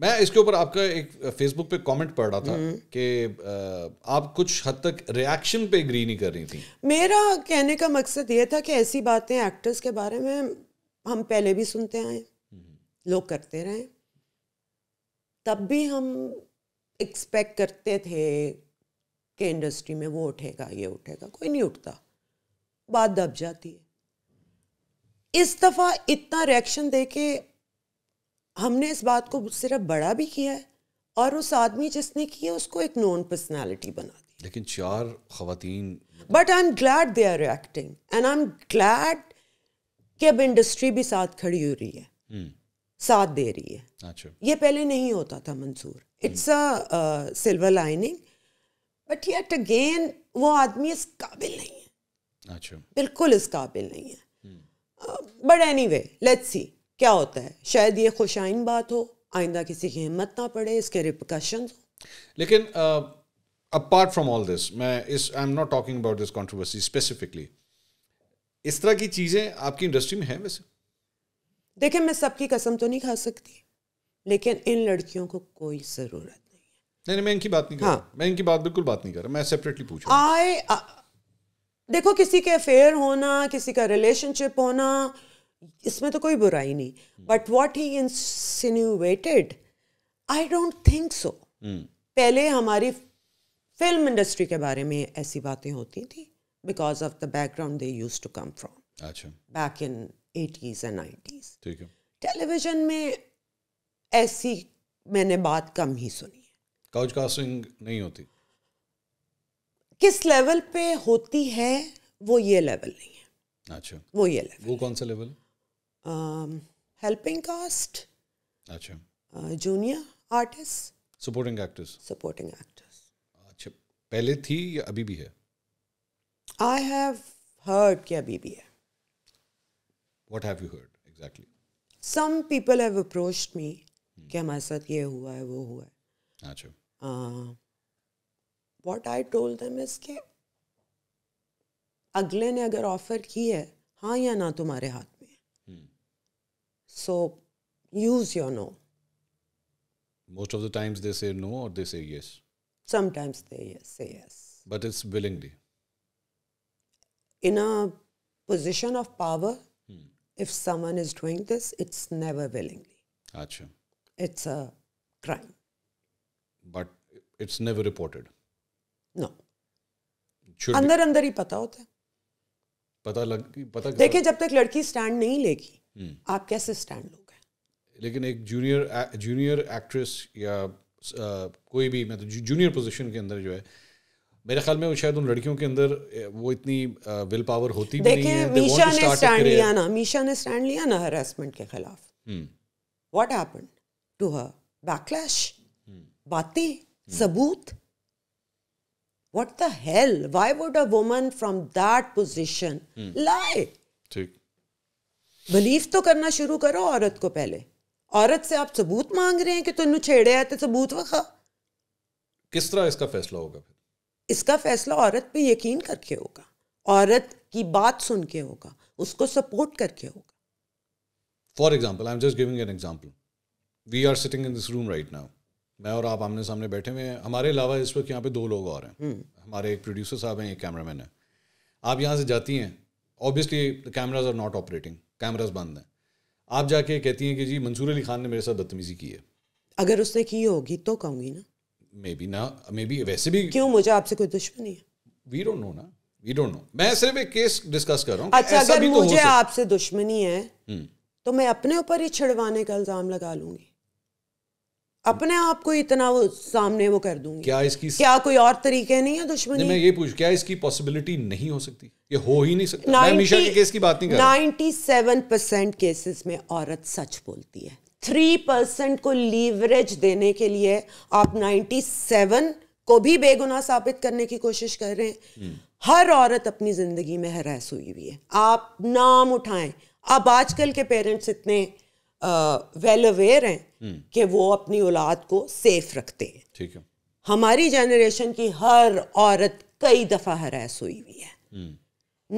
मैं इसके ऊपर आपका एक फेसबुक पे कमेंट पढ़ रहा था हम्म। कि आप कुछ हद तक रिएक्शन पे एग्री नहीं कर रही थी मेरा कहने का मकसद ये था कि ऐसी बातें एक्टर्स के बारे में हम पहले भी सुनते आए हम्म। लोग करते रहे तब भी हम एक्सपेक्ट करते थे कि इंडस्ट्री में वो उठेगा ये उठेगा कोई नहीं उठता बात दब जाती है इस दफ़ा इतना रिएक्शन देके हमने इस बात को सिर्फ बड़ा भी किया है और उस आदमी जिसने किया उसको एक नॉन पर्सनैलिटी बना दी लेकिन चार खातन but I am glad they are acting and I am glad कि अब इंडस्ट्री भी साथ खड़ी हो रही है हम्म। साथ दे रही है अच्छा। ये पहले नहीं होता था Mansoor it's a silver lining but yet again वो आदमी इस काबिल नहीं है अच्छा। बिल्कुल इस काबिल नहीं है but anyway let's see क्या होता है शायद ये खुशाइन बात हो आइंदा किसी की हिम्मत ना पड़े इसके रिपोकशन लेकिन अपार्ट फ्रॉम ऑल दिस मैं इस I am not talking about this controversy specifically इस तरह की चीज़ें आपकी इंडस्ट्री में हैं वैसे देखिए मैं सबकी कसम तो नहीं खा सकती लेकिन इन लड़कियों को कोई ज़रूरत नहीं है नहीं नहीं मैं इनकी बात नहीं कर हाँ. रहा मैं इनकी बात बिल्कुल बात नहीं कर रहा मैं सेपरेटली पूछ रहा आई देखो किसी के अफेयर होना किसी का रिलेशनशिप होना इसमें तो कोई बुराई नहीं but what he insinuated I don't think so पहले हमारी फिल्म इंडस्ट्री के बारे में ऐसी बातें होती थी because of the background they use to come from अच्छा back in eighties and nineties ठीक है टेलीविजन में ऐसी मैंने बात कम ही सुनी है काउच कास्टिंग नहीं होती किस लेवल पे होती है वो ये लेवल नहीं है अच्छा वो ये लेवल वो कौन सा लेवल है हेल्पिंग um, कास्ट अच्छा junior artist supporting actors supporting actors अच्छा पहले थी या अभी भी है आई हैव हर्ड कि अभी भी है what have you heard exactly some people have approached me कि हमारे साथ ये हुआ है वो हुआ है अच्छा what I told them is के अगले ने अगर ऑफर की है हाँ या ना तुम्हारे हाथ So use your no. Most of the times they say no or they say yes? Sometimes they say yes. But it's willingly. In a position of power, hmm. if someone is doing this, it's never willingly. Achha. It's a crime. But it's never reported? No. अंदर अंदर ही पता होता है पता लग पता देखिए जब तक लड़की स्टैंड नहीं लेगी हम्म। आप कैसे स्टैंड लोगे लेकिन एक जूनियर जूनियर एक्ट्रेस या आ, कोई भी मैं तो जूनियर पोजीशन के अंदर जो है मेरे ख्याल में वो शायद उन लड़कियों के अंदर वो इतनी विल पावर होती भी नहीं है मीशा ने स्टैंड लिया ना मीशा ने स्टैंड लिया ना हरासमेंट के खिलाफ what happened to her backlash बातें हम्म। सबूत what the hell why would a woman from that position hmm. ठीक बिलीव तो करना शुरू करो औरत को पहले औरत से आप सबूत मांग रहे हैं कि तुम छेड़े आए तो सबूत वखा किस तरह इसका फैसला होगा फिर इसका फैसला औरत पे यकीन करके होगा औरत की बात सुन के होगा उसको सपोर्ट करके होगा for example I am just giving an example we are sitting in this room right now मैं और आप आमने सामने बैठे हुए हैं हमारे अलावा इस वक्त यहाँ पे दो लोग और हैं हम्म। हमारे एक प्रोड्यूसर साहब हैं एक कैमरामैन है आप यहाँ से जाती हैं obviously the cameras are not operating cameras बंद हैं आप जाके कहती हैं कि जी मंसूर अली खान ने मेरे साथ बदतमीजी की है अगर उसने की होगी तो कहूँगी ना मे बी ना मे बी वैसे भी क्यों मुझे आपसे कोई दुश्मनी है वी डोंट नो ना वी डोंट नो मैं सिर्फ एक केस डिस्कस कर रहा हूँ अच्छा अगर तो मुझे आपसे दुश्मनी है हम्म। तो मैं अपने ऊपर ही छिड़वाने का इल्ज़ाम लगा लूंगी अपने आप को इतना वो सामने वो कर दूंगी क्या इसकी क्या कोई और तरीके नहीं है दुश्मनी नहीं, मैं ये पूछ क्या इसकी पॉसिबिलिटी नहीं हो सकती ये हो ही नहीं सकता 90, मैं मिशा के केस की बात नहीं कर नाइन्टी सेवन परसेंट केसेस में औरत सच बोलती है थ्री परसेंट को लीवरेज देने के लिए आप नाइन्टी सेवन को भी बेगुनाह साबित करने की कोशिश कर रहे हैं हम्म। हर औरत अपनी जिंदगी में हरास हुई हुई है आप नाम उठाएं अब आजकल के पेरेंट्स इतने वेल अवेयर well हैं हम्म। कि वो अपनी औलाद को सेफ रखते हैं ठीक है हमारी जनरेशन की हर औरत कई दफ़ा हरास हुई हुई है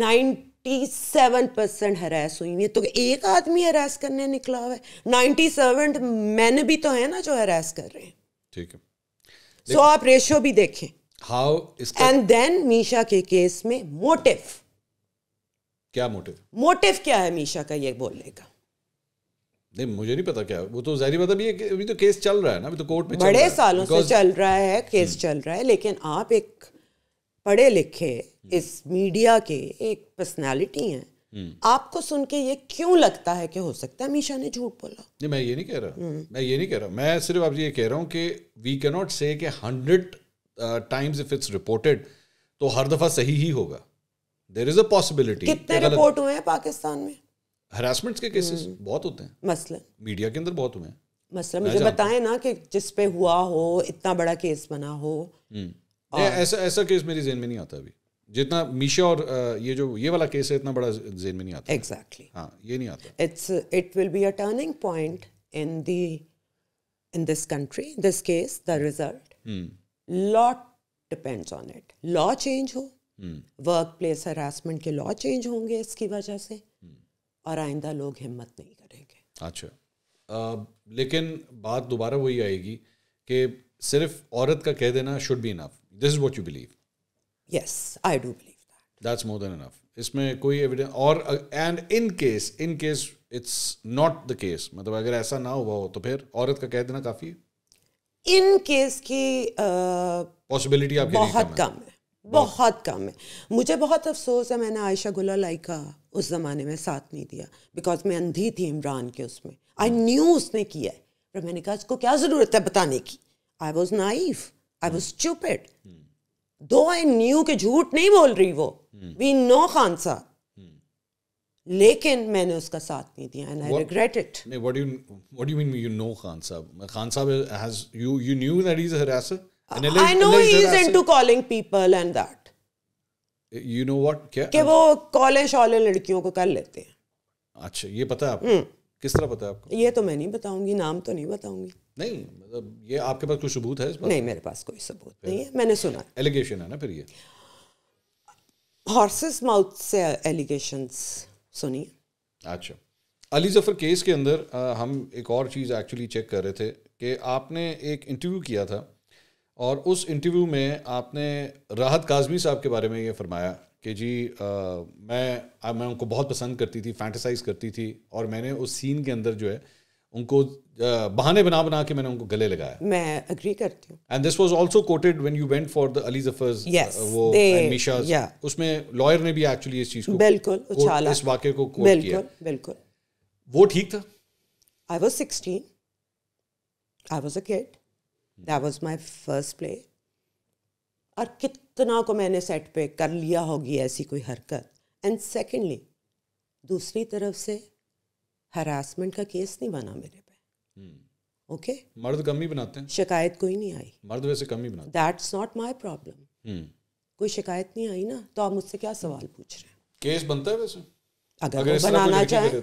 नाइन्टी सेवन परसेंट हरास हुई हुई है तो एक आदमी हरास करने निकला हुआ है नाइन्टी सेवन मैन भी तो है ना जो हरास कर रहे हैं ठीक है सो so, आप रेशो भी देखें हाउ एंड देन मीशा के केस में मोटिव क्या मोटिव मोटिव क्या है मीशा का ये बोलने का नहीं मुझे नहीं पता क्या वो तो जहरी बात अभी अभी तो केस चल रहा है ना अभी तो कोर्ट में बड़े सालों से चल रहा है केस हम्म। चल रहा है लेकिन आप एक पढ़े लिखे हम्म। इस मीडिया के एक पर्सनालिटी हैं हम्म। आपको सुन के ये क्यों लगता है कि हो सकता है मीशा ने झूठ बोला नहीं मैं ये नहीं कह रहा मैं ये नहीं कह रहा मैं सिर्फ आप ये कह रहा हूँ कि we can not say hundred times if it's reported तो हर दफा सही ही होगा देर इज अ पॉसिबिलिटी कितने रिपोर्ट हुए हैं पाकिस्तान में हरासमेंट्स के केसेस हम्म। बहुत होते हैं मसलन मीडिया के अंदर बहुत हुए हैं मसलन मुझे बताएं ना कि जिस पे हुआ हो इतना बड़ा केस बना हो हम्म। और... ऐसा ऐसा केस मेरी जेन में नहीं आता अभी जितना मीशा और ये जो ये वाला केस है इतना बड़ा जेन में नहीं आता एग्जैक्टली exactly. हाँ ये नहीं आता it's it will be a turning point in the in this country this case the result lot depends on it law change हो वर्क प्लेस हरासमेंट के लॉ चेंज होंगे इसकी वजह से hmm. और आइंदा लोग हिम्मत नहीं करेंगे अच्छा आ, लेकिन बात दोबारा वही आएगी कि सिर्फ औरत का कह देना should be enough this is what you believe yes I do believe that that's more than enough इसमें कोई एविडेंस और and in case in case it's not the case मतलब अगर ऐसा ना हुआ हो तो फिर औरत का कह देना काफ़ी है इन केस की पॉसिबिलिटी uh, बहुत कम है बहुत कम है मुझे बहुत अफसोस है मैंने आयशा गुला लाई का उस ज़माने में साथ नहीं दिया बिकॉज मैं अंधी थी इमरान के उसमें आई न्यू उसने किया है पर मैंने कहा इसको क्या ज़रूरत है बताने की I was naive I was चुपेड दो आई न्यू के झूठ नहीं बोल रही वो वी हम्म। नो खान सा हम्म। लेकिन मैंने उसका साथ नहीं दिया and I regret it what do you what do you mean you know Khan sahab Khan sahab has you you knew that he is a harasser I know know he is calling people and that you know know क्या? कि वो कॉले शॉले लड़कियों को कर लेते हैं अच्छा ये पता है आपको हम्म। किस तरह पता है आपको ये तो मैं नहीं बताऊंगी नाम तो नहीं बताऊंगी नहीं मतलब ये आपके पास कोई सबूत है इस बात नहीं मेरे पास कोई सबूत नहीं है मैंने सुना एलिगेशन है ना फिर ये हॉर्सेस माउथ से एलिगेशंस सुनी अच्छा अली जफ़र केस के अंदर आ, हम एक और चीज़ एक्चुअली चेक कर रहे थे कि आपने एक इंटरव्यू किया था और उस इंटरव्यू में आपने राहत काजमी साहब के बारे में ये फरमाया कि जी आ, मैं आ, मैं उनको बहुत पसंद करती थी फैंटसाइज करती थी और मैंने उस सीन के अंदर जो है उनको बहाने बना बना के मैंने उनको गले लगाया मैं अग्री करती हूँ and this was also quoted when you went for the Ali Zafar's वो मिशा yeah. उसमें लॉयर ने भी एक्चुअली इस चीज को बिल्कुल उछाला इस वाक्य को कोट बिल्कुल, किया बिल्कुल वो ठीक था I was 16 I was a kid that was my first play और कितना को मैंने सेट पे कर लिया होगी ऐसी कोई हरकत एंड सेकेंडली दूसरी तरफ से हरासमेंट का केस नहीं बना मेरे पे ओके hmm. okay? मर्द कम ही बनाते हैं शिकायत कोई नहीं आई मर्द वैसे कम ही बनाते दैट्स नॉट माय प्रॉब्लम कोई शिकायत नहीं आई ना तो आप मुझसे क्या सवाल hmm. पूछ रहे हैं केस बनता है वैसे अगर, अगर बनाना चाहे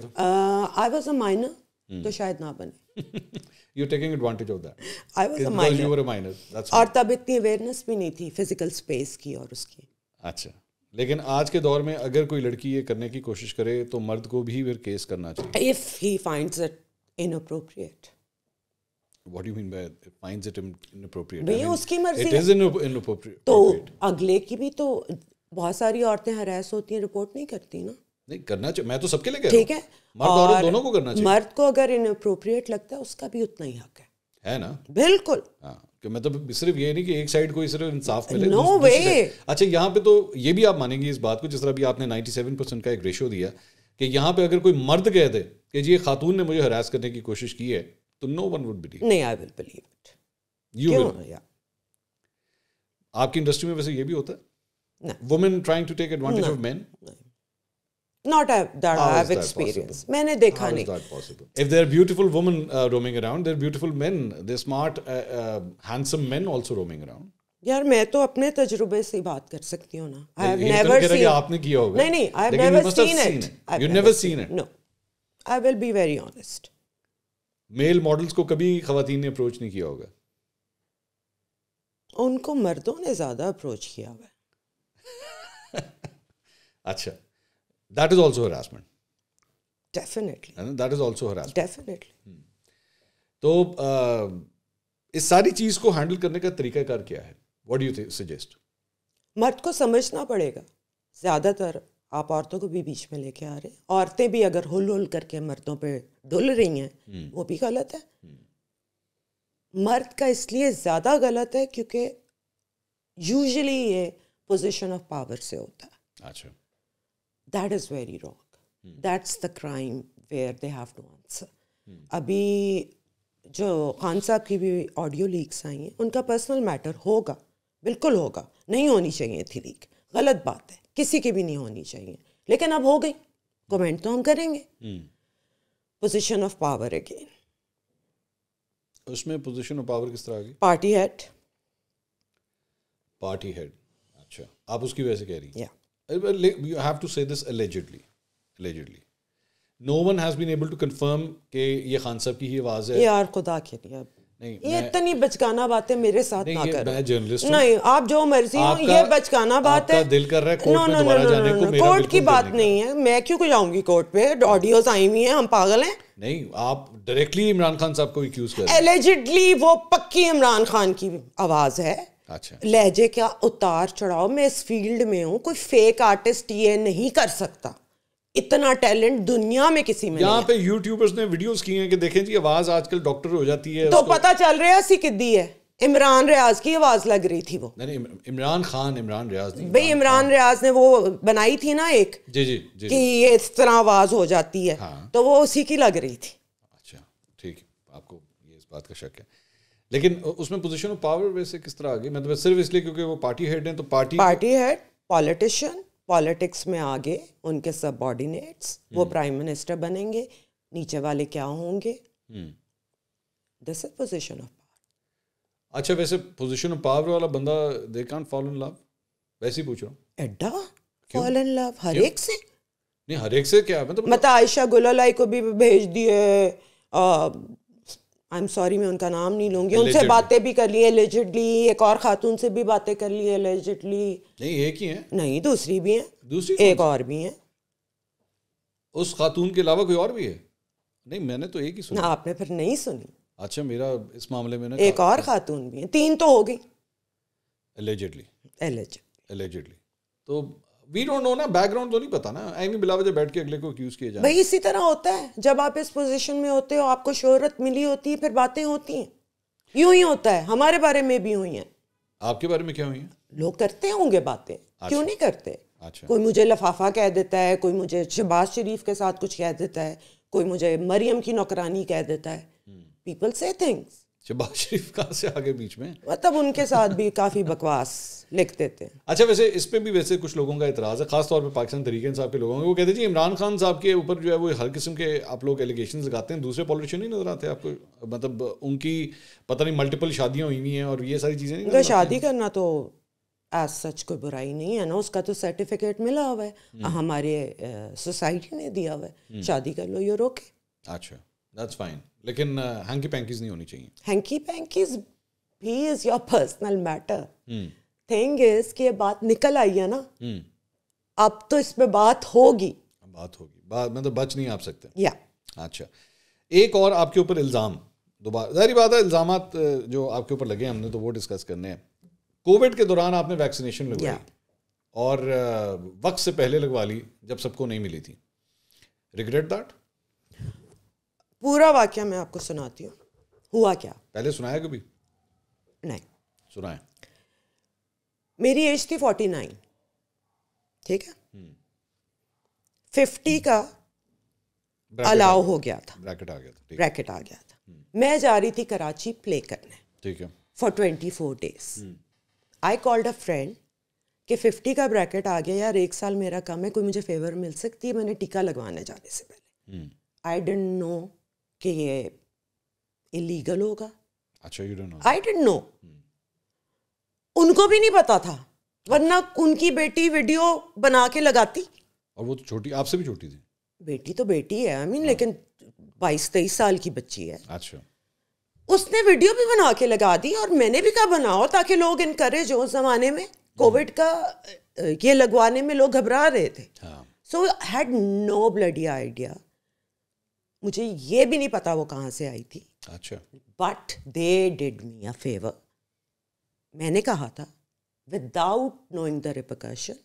आई वॉज तो। A minor hmm. तो शायद ना बने you taking advantage of that I was a minor you were a minor that's और तब इतनी अवेयरनेस भी नहीं थी फिजिकल स्पेस की और उसकी अच्छा लेकिन आज के दौर में अगर कोई लड़की ये करने की कोशिश करे तो मर्द को भी फिर केस करना चाहिए if he finds it inappropriate what do mean by finds it inappropriate भैया उसकी मर्जी इट इज इनअप्रोप्रिएट तो अगले की भी तो बहुत सारी औरतें हरेस होती हैं रिपोर्ट नहीं करती ना नहीं करना चाहिए मैं तो सबके लिए ठीक है मर्द और दोनों को करना चाहिए मर्द को अगर इनअप्रोप्रिएट लगता है उसका भी उतना ही हक है है ना बिल्कुल हाँ, कि मतलब सिर्फ ये नहीं कि एक साइड को सिर्फ इंसाफ मिले नो वे अच्छा यहाँ पे तो ये भी आप मानेंगे इस बात को जिस तरह आपने 97 परसेंट का एक रेशो दिया कि यहाँ पे अगर कोई मर्द कह दे कि जी खातून ने मुझे हरास करने की कोशिश की है तो नो वन वुड बिलीव नहीं I will believe it you will आपकी इंडस्ट्री में वैसे ये भी होता है women trying to take advantage of man Not a, that How I have that experienced. Possible? मैंने How is that possible? If there are beautiful women uh, roaming around, there are beautiful men, there are smart, uh, uh, handsome men also roaming around. यार मैं तो अपने तजुर्बे से बात कर सकती हूँ ना आई हैव नेवर सीन आपने किया होगा नहीं नहीं I have never seen it you never seen it no I will be very honest male models को कभी खवातीन ने अप्रोच नहीं किया होगा उनको मर्दों ने ज्यादा अप्रोच किया हुआ अच्छा That is also harassment. Definitely. And that is also harassment. Definitely. Hmm. तो uh, इस सारी चीज को हैंडल करने का तरीका कर क्या है व्हाट डू यू सजेस्ट मर्द को समझना पड़ेगा ज़्यादातर आप औरतों को भी बीच में लेके आ रहे हैं औरतें भी अगर होल होल करके मर्दों पे डुल रही हैं hmm. वो भी गलत है hmm. मर्द का इसलिए ज़्यादा गलत है क्योंकि यूजुअली ये पोजीशन ऑफ पावर से होता है अच्छा that is very wrong that's the crime where they have to answer अभी जो खान साहब की भी ऑडियो लीक्स आई हैं उनका पर्सनल मैटर होगा बिल्कुल होगा नहीं होनी चाहिए थी लीक गलत बात है किसी की भी नहीं होनी चाहिए लेकिन अब हो गई कमेंट तो हम करेंगे पोजीशन ऑफ पावर अगेन उसमें पोजीशन ऑफ पावर किस तरह की पार्टी हेड पार्टी हेड अच्छा आप उसकी वजह से कह रही हैं yeah. You have to say this allegedly allegedly no one has been able to confirm के ये खान साहब की ही आवाज है यार खुदा के लिए नहीं ये इतनी बचकाना बातें मेरे साथ ना करो मैं जर्नलिस्ट नहीं आप जो मर्जी हो ये बचकाना बात है दिल कर रहा है कोर्ट में दोबारा जाने को मेरा कोर्ट की बात नहीं है मैं क्यों को जाऊंगी कोर्ट पे ऑडियोस आई हुई हैं हम पागल हैं नहीं आप डायरेक्टली इमरान खान साहब को एक्यूज कर रहे हैं एलिजिडली वो पक्की इमरान खान की आवाज है अच्छा लहजे का उतार चढ़ाओ मैं इस फील्ड में हूँ कोई फेक आर्टिस्ट ये नहीं कर सकता इतना टैलेंट दुनिया में किसी में यहाँ पे यूट्यूबर्स ने वीडियोस किए हैं कि देखें जी आवाज आजकल डॉक्टर हो जाती है तो पता चल रहा है कि किद्दी है इमरान रियाज की आवाज लग रही थी वो नहीं इमरान खान इमरान रियाज भाई इमरान रियाज ने वो बनाई थी ना एक जी जी, जी कि ये इस तरह आवाज हो जाती है हाँ। तो वो उसी की लग रही थी अच्छा ठीक है आपको ये इस बात का शक है लेकिन उसमें पोजीशन ऑफ पावर वैसे किस तरह आ गई मतलब सिर्फ इसलिए क्योंकि वो पार्टी हेड हैं तो party party head politician politics में आगे उनके सबॉर्डिनेट्स वो प्राइम hmm. मिनिस्टर बनेंगे नीचे वाले क्या होंगे this is position of power अच्छा वैसे पोजीशन ऑफ पावर वाला बंदा they can't fall in love वैसे ही पूछ रहा हूँ एड्डा फॉल इन लव हर एक से नहीं हर एक से क्या मतलब मतलब आयशा गुलालाई को भी भेज दिए आई एम सॉरी मैं उनका नाम नहीं लूंगी उनसे बातें भी कर ली एलिजिडली एक और खातून से भी बातें कर ली एलिजिडली नहीं एक ही है नहीं दूसरी भी है दूसरी एक और भी है उस खातून के अलावा कोई और भी है नहीं मैंने तो एक ही सुना आपने फिर नहीं सुनी अच्छा मेरा इस मामले में ना एक और खातून भी है तीन तो हो गई एलिजिडली एलिजिडली तो वी डोंट नो ना बैकग्राउंड तो नहीं पता ना एमी बिलावजे बैठ के अगले को अक्यूज किया जाए भाई इसी तरह होता है जब आप इस पोजीशन में होते हो आपको शोहरत मिली होती है फिर बातें होती हैं यूं ही होता है हमारे बारे में भी हुई हैं आपके बारे में क्या हुई है लोग करते होंगे बातें अच्छा। क्यों नहीं करते अच्छा कोई मुझे लफाफा कह देता है कोई मुझे शहबाज शरीफ के साथ कुछ कह देता है कोई मुझे मरियम की नौकरानी कह देता है पीपल से थिंग्स शहबाज शरीफ कहाँ से आगे बीच में मतलब उनके साथ भी काफ़ी बकवास लिखते थे अच्छा वैसे इस भी वैसे कुछ लोगों का है खासतौर पर पाकिस्तान तरीके साहब के लोगों वो कहते जी इमरान खान साहब के ऊपर जो है वो हर किस्म के आप लोग एलिगेशन लगाते हैं दूसरे पॉलिटिशियन नजर आते आपको मतलब उनकी पता नहीं मल्टीपल शादियाँ हुई हुई हैं और ये सारी चीज़ें नहीं शादी करना तो एज सच कोई बुराई नहीं है ना उसका तो सर्टिफिकेट मिला हुआ है हम्म। हमारे सोसाइटी ने दिया हुआ है हम्म। शादी कर लो ये रोके अच्छा दैट्स फाइन लेकिन हैंकी पैंकीज नहीं होनी चाहिए हैंकी पैंकीज भी is your personal matter thing is कि ये बात निकल आई है ना hmm. अब तो इस पे बात होगी बात होगी बात मतलब बच नहीं आप सकते या yeah. अच्छा एक और आपके ऊपर इल्ज़ाम दोबारा जारी बात है इल्ज़ाम जो आपके ऊपर लगे हमने तो वो डिस्कस करने हैं कोविड के दौरान आपने वैक्सीनेशन लगवाई yeah. और वक्त से पहले लगवा ली जब सबको नहीं मिली थी रिग्रेट दैट पूरा वाक्य मैं आपको सुनाती हूँ हुआ क्या पहले सुनाया कभी नहीं सुनाया मेरी एज थी फोर्टी नाइन ठीक है हम्म। फिफ्टी हम्म। का अलाउ हो गया था ब्रैकेट आ गया था ब्रैकेट आ गया था हम्म। मैं जा रही थी कराची प्ले करने ठीक है for twenty four days I called a friend कि फिफ्टी का ब्रैकेट आ गया यार एक साल मेरा कम है कोई मुझे फेवर मिल सकती है मैंने टीका लगवाने जाने से पहले आई डेंट नो कि ये इलीगल होगा अच्छा you don't know I don't know उनको भी नहीं पता था वरना उनकी बेटी वीडियो बना के लगाती और वो तो छोटी आपसे भी छोटी थी बेटी तो बेटी है आई मीन हाँ। लेकिन बाईस तेईस साल की बच्ची है अच्छा उसने वीडियो भी बना के लगा दी और मैंने भी कहा बनाओ ताकि लोग इनकरेज हो जमाने में कोविड का ये लगवाने में लोग घबरा रहे थे so had no bloody idea मुझे ये भी नहीं पता वो कहाँ से आई थी अच्छा but they did me a favour मैंने कहा था विदाउट नोइंग द रिपोकाशन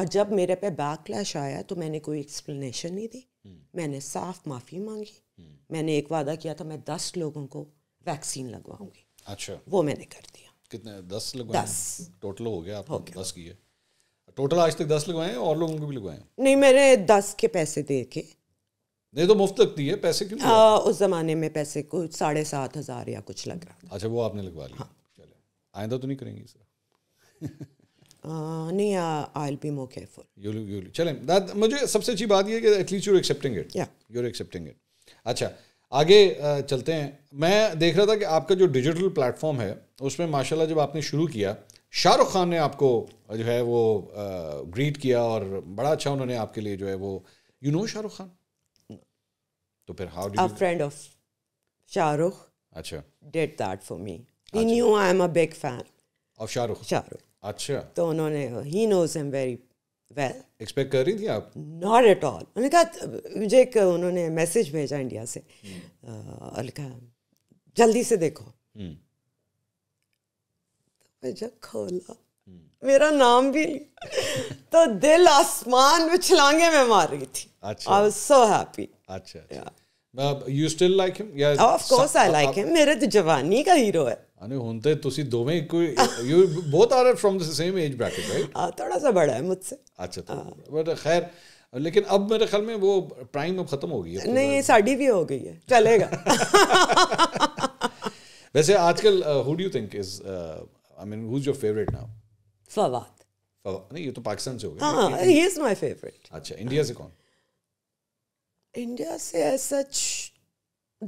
और जब मेरे पे बैकलैश आया तो मैंने कोई एक्सप्लेनेशन नहीं दी हम्म। मैंने साफ माफ़ी मांगी हम्म। मैंने एक वादा किया था मैं दस लोगों को वैक्सीन लगवाऊंगी अच्छा वो मैंने कर दिया कितने दस दस टोटल हो गया आपको okay. दस किए टोटल आज तक दस लगवाए और लोगों को भी लगवाए नहीं मैंने दस के पैसे दे के नहीं तो मुफ्त लगती है पैसे क्यों आ, हाँ, उस जमाने में पैसे कुछ साढ़े सात हजार या कुछ लग रहा था अच्छा वो आपने लगवा लिया हाँ। चले आइंदा तो नहीं करेंगे सर नहीं I will be more careful you you चलें दैट मुझे सबसे अच्छी बात ये कि at least you accepting it you are accepting it अच्छा आगे चलते हैं मैं देख रहा था कि आपका जो डिजिटल प्लेटफॉर्म है उसमें माशाल्लाह जब आपने शुरू किया शाहरुख खान ने आपको जो है वो ग्रीट किया और बड़ा अच्छा उन्होंने आपके लिए जो है वो यू नो शाहरुख खान तो फिर how do a friend of Shahrukh अच्छा did that for me he knew I am a big fan of Shahrukh Shahrukh अच्छा तो उन्होंने he knows am very well expect कर रही थी आप नॉट एट ऑल मैंने कहा मुझे एक उन्होंने मैसेज भेजा इंडिया से और कहा जल्दी से देखो मुझे हम्म। अच्छा, खोला मेरा नाम भी तो दिल आसमान में छलांगे में मार रही थी आई वाज सो हैप्पी अच्छा अच्छा you still like him yeah of course I like him ਮੇਰਾ ਤਾਂ ਜਵਾਨੀ ਦਾ ਹੀਰੋ ਹੈ ਅਨੇ ਹੁਣ ਤੇ ਤੁਸੀਂ ਦੋਵੇਂ ਕੋਈ you both are from the same age bracket right ਆ ਥੋੜਾ ਸਾ ਬੜਾ ਹੈ ਮੁਝਸੇ लेकिन अब मेरे ख्याल में वो प्राइम अब खत्म हो गई है नहीं साड़ी भी हो गई है चलेगा वैसे आजकल who do you think is I mean who is your favourite now Fawad नहीं ये तो पाकिस्तान से हो गया हाँ ही इज माय फेवरेट अच्छा इंडिया से कौन इंडिया से सच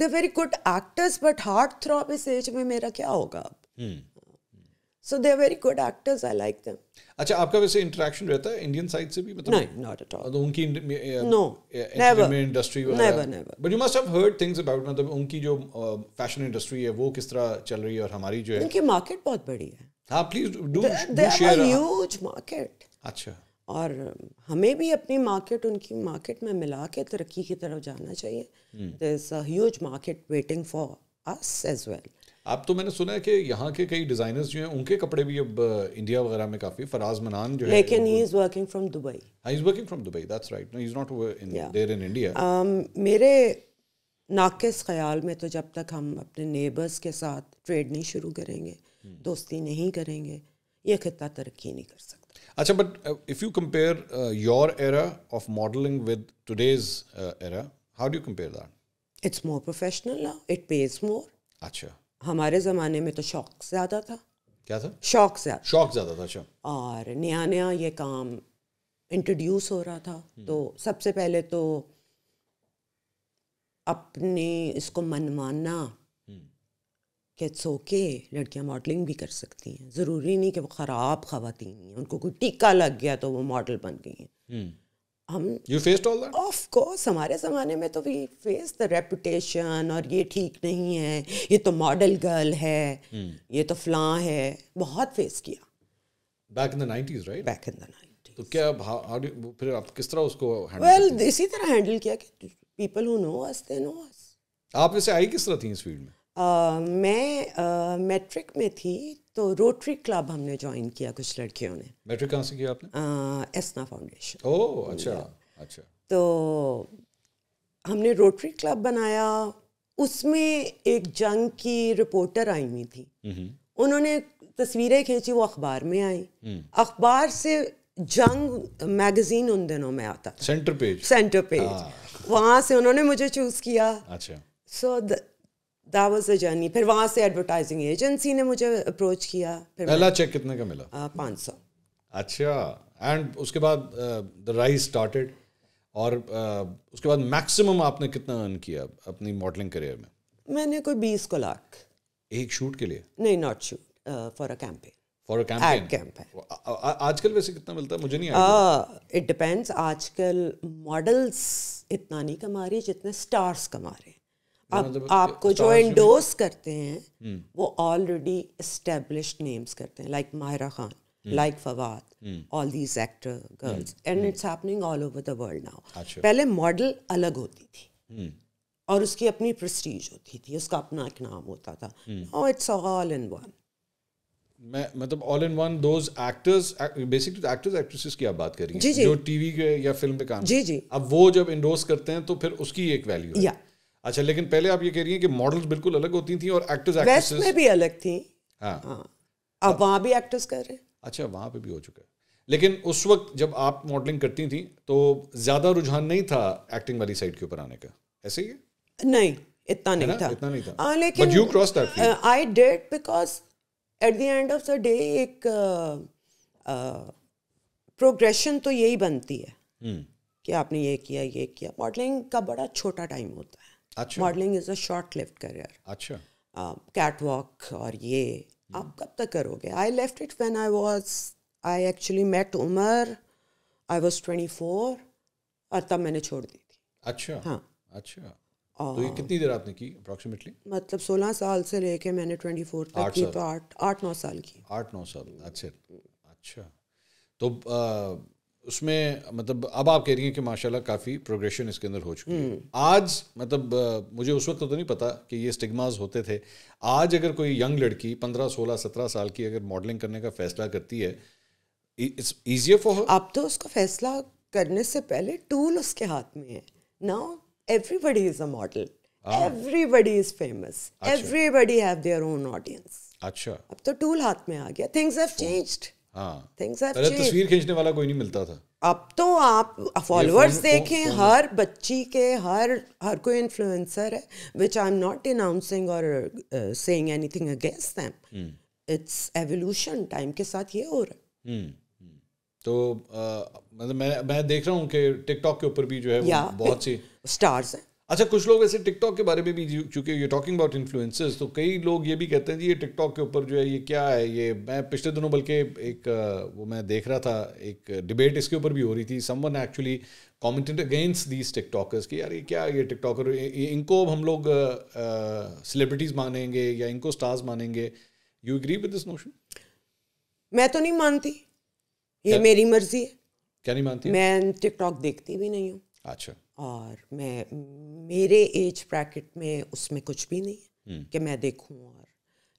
they very good actors but heartthrob इस एज में मेरा क्या होगा अब so they very good actors I like them अच्छा आपका वैसे इंटरेक्शन रहता है इंडियन साइड से भी मतलब नहीं नॉट एट ऑल उनकी no never industry never never but you must have heard things about मतलब उनकी जो फैशन इंडस्ट्री है वो किस तरह चल रही है और हमारी जो है उनकी मार्केट बहुत बड़ी है हाँ please do share huge market अच्छा और हमें भी अपनी मार्केट उनकी मार्केट में मिला के तरक्की की तरफ जाना चाहिए huge market waiting for us as well आप तो मैंने सुना है कि यहाँ के कई डिजाइनर्स जो हैं उनके कपड़े भी अब इंडिया uh, वगैरह में काफी फराज मनान जो है लेकिन he is working from Dubai he is working from Dubai that's right no he is not in there in India मेरे नाकिस ख्याल में तो जब तक हम अपने नेबर्स के साथ ट्रेड नहीं शुरू करेंगे हम्म। दोस्ती नहीं करेंगे ये खत्ता तरक्की नहीं कर सकता अच्छा but if you compare your era of modelling with today's era how do compare that it's more professional now it pays more अच्छा हमारे जमाने में तो शौक ज्यादा था क्या था शौक ज्यादा शौक ज्यादा था अच्छा और नया नया ये काम इंट्रोड्यूस हो रहा था हम्म। तो सबसे पहले तो अपने इसको मनवाना कि इट्स ओके लड़कियाँ मॉडलिंग भी कर सकती हैं ज़रूरी नहीं कि वो ख़राब खातन हैं उनको कोई टीका लग गया तो वो मॉडल बन गई हैं हम्म। हम you faced all that of course हमारे ज़माने में तो वी फेस द रेपुटेशन और ये ठीक नहीं है ये तो मॉडल गर्ल है hmm. ये तो फलां है बहुत फेस किया back in the 90s right back in the 90s तो क्या हाउ आप फिर आप किस तरह उसको हैंडल वेल well, इसी तरह हैंडल किया कि people who know us they know us आप वैसे आई किस तरह थी इस फील्ड में मैं मैट्रिक में थी तो रोटरी क्लब हमने ज्वाइन किया कुछ लड़कियों ने मैट्रिक कहाँ से किया आपने एसना फाउंडेशन ओह अच्छा अच्छा तो हमने रोटरी क्लब बनाया उसमें एक जंग की रिपोर्टर आई हुई थी हम्म। उन्होंने तस्वीरें खींची वो अखबार में आई हम्म। अखबार से जंग मैगजीन उन दिनों में आता सेंटर पेज सेंटर पेज वहां से उन्होंने मुझे चूज किया अच्छा so so that was the journey फिर वहां से एडवर्टाइजिंग एजेंसी ने मुझे अप्रोच किया फिर पहला चेक कितने का मिला पाँच सौ अच्छा एंड उसके बाद द राइज स्टार्टेड और uh, उसके बाद मैक्सिमम आपने कितना अर्न किया अपनी मॉडलिंग करियर में मैंने कोई बीस को लाख एक शूट के लिए नहीं not shoot for a campaign for a campaign campaign आजकल वैसे कितना मिलता है मुझे नहीं इट डिपेंड्स आजकल मॉडल्स इतना नहीं कमा रही जितने स्टार्स कमा रहे आप, मतलब आपको जो एंडोर्स करते हैं हम्म। वो ऑलरेडी एस्टेब्लिश नेम्स करते हैं like Mahira Khan like Fawad all these actor girls and it's happening all over the world now पहले मॉडल अलग होती थी हम्म। और उसकी अपनी प्रेस्टीज होती थी उसका अपना एक नाम होता था और इट्स ऑल इन वन मैं मतलब all in one those actors basically actors actresses की आप बात कर रही हैं जो टीवी के या फिल्म पे काम जी जी अब वो जब इंडोर्स करते हैं तो फिर उसकी एक वैल्यू है या अच्छा लेकिन पहले आप ये कह रही हैं कि मॉडल्स बिल्कुल अलग होती थी और एक्टर्स एक्ट्रेस में भी अलग थी हाँ।, हाँ, अब वहाँ भी एक्टर्स कर रहे हैं अच्छा वहाँ पे भी हो चुका है लेकिन उस वक्त जब आप मॉडलिंग करती थी तो ज़्यादा रुझान नहीं था एक्टिंग वाली साइड के ऊपर आने का ऐसे ही नहीं इतना नहीं था इतना नहीं था हाँ, लेकिन you cross that I did because at the end of the day एक प्रोग्रेशन uh, uh, तो यही बनती है हम्म। कि आपने ये किया ये किया मॉडलिंग का बड़ा छोटा टाइम होता है अच्छा modelling is a short lift career अच्छा कैट um, वॉक और ये आप कब तक करोगे I left it when I was I actually met Umar I was twenty four और तब मैंने छोड़ दी थी अच्छा हाँ अच्छा तो ये कितनी देर आपने की अप्रोक्सीमेटली मतलब 16 साल से लेके मैंने 24 तक की तो आठ 8 नौ साल की आठ नौ साल अच्छा अच्छा तो uh, उसमें मतलब अब आप कह रही हैं कि माशाल्लाह काफ़ी प्रोग्रेशन इसके अंदर हो चुकी है हम्म। आज मतलब मुझे उस वक्त तो नहीं पता कि ये स्टिग्माज होते थे आज अगर कोई यंग लड़की पंद्रह सोलह सत्रह साल की अगर मॉडलिंग करने का फैसला करती है इट्स ईजियर फॉर अब तो उसको फैसला करने से पहले टूल उसके हाथ में है now everybody is a model everybody is famous everybody have their own audience अच्छा अब तो टूल हाथ में आ गया थिंग्स हैव चेंज्ड हाँ। तस्वीर खींचने वाला कोई नहीं मिलता था अब तो आप फॉलोअर्स देखें फोन, हर बच्ची के हर हर कोई इन्फ्लुएंसर है which I am not announcing और saying anything against them it's evolution time के साथ ये हो रहा है hmm, hmm. तो uh, मतलब मैं मैं देख रहा हूँ कि टिकटॉक के ऊपर भी जो है बहुत सी स्टार्स हैं अच्छा कुछ लोग ऐसे टिकटॉक के बारे में भी चूंकि ये टॉकिंग अबाउट इन्फ्लुएंसर्स तो कई लोग ये भी कहते हैं जी ये टिकटॉक के ऊपर जो है ये क्या है ये मैं पिछले दिनों बल्कि एक वो मैं देख रहा था एक डिबेट इसके ऊपर भी हो रही थी someone actually commented against these TikTokers कि यार ये क्या ये टिकटॉकर इनको हम लोग सेलिब्रिटीज़ मानेंगे या इनको स्टार्स मानेंगे you agree with this notion मैं तो नहीं मानती ये मेरी मर्जी है क्या नहीं मानती मैं टिकटॉक देखती भी नहीं हूँ अच्छा और मैं मेरे एज ब्रैकेट में उसमें कुछ भी नहीं है हम्म। कि मैं देखूं और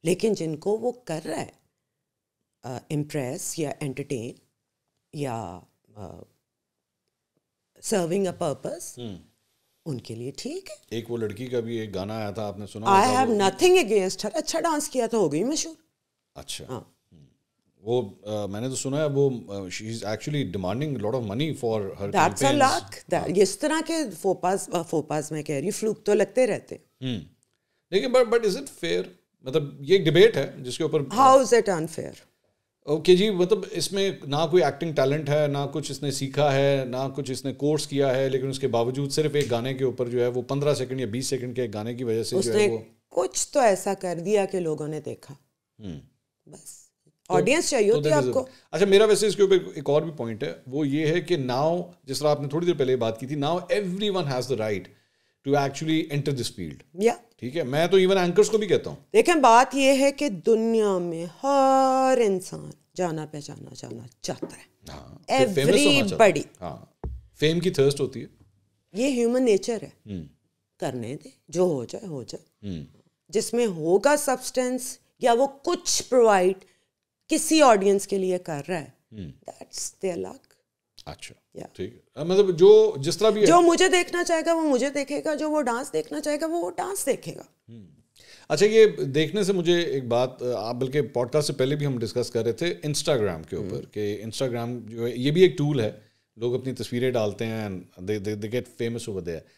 लेकिन जिनको वो कर रहा है इम्प्रेस या एंटरटेन या सर्विंग अ पर्पस हम्म। उनके लिए ठीक है एक वो लड़की का भी एक गाना आया था आपने सुना I have nothing against her अच्छा डांस किया तो हो गई मशहूर अच्छा हाँ वो uh, मैंने तो सुना है वो she is actually demanding lot of money for her that's a lakh इस तरह के फोपास uh, फोपास में कह रही फ्लूक तो लगते रहते लेकिन but but is it fair मतलब ये एक डिबेट है जिसके ऊपर how is it unfair okay जी मतलब इसमें ना कोई एक्टिंग टैलेंट है ना कुछ इसने सीखा है ना कुछ इसने कोर्स किया है लेकिन उसके बावजूद सिर्फ एक गाने के ऊपर जो है वो पंद्रह सेकंड या बीस सेकंड के एक गाने की वजह से जो है वो कुछ तो ऐसा कर दिया कि लोगों ने देखा hmm. बस ऑडियंस तो- चाहिए तो होती है आपको अच्छा मेरा वैसे इसके ऊपर एक और भी पॉइंट है वो ये है कि नाउ जिस तरह आपने थोड़ी देर पहले बात की थी now everyone has the right to actually enter this field या ठीक है मैं तो इवन एंकर्स को भी कहता हूँ देखें बात यह है कि दुनिया में हर इंसान जाना पहचाना जाना चाहता है एवरीबडी हाँ, फेम हाँ। की थर्स्ट होती है ये ह्यूमन नेचर है हम्म। करने दे जो हो जाए हो जाए हम्म। जिसमें होगा सब्सटेंस या वो कुछ प्रोवाइड किसी ऑडियंस के लिए कर रहा है दैट्स देयर लक अच्छा ठीक है मतलब जो जिस तरह भी जो मुझे देखना चाहेगा वो मुझे देखेगा जो वो डांस देखना चाहेगा वो वो डांस देखेगा hmm. अच्छा ये देखने से मुझे एक बात आप बल्कि पॉडकास्ट से पहले भी हम डिस्कस कर रहे थे इंस्टाग्राम के hmm. ऊपर कि इंस्टाग्राम जो है ये भी एक टूल है लोग अपनी तस्वीरें डालते हैं they they get famous over there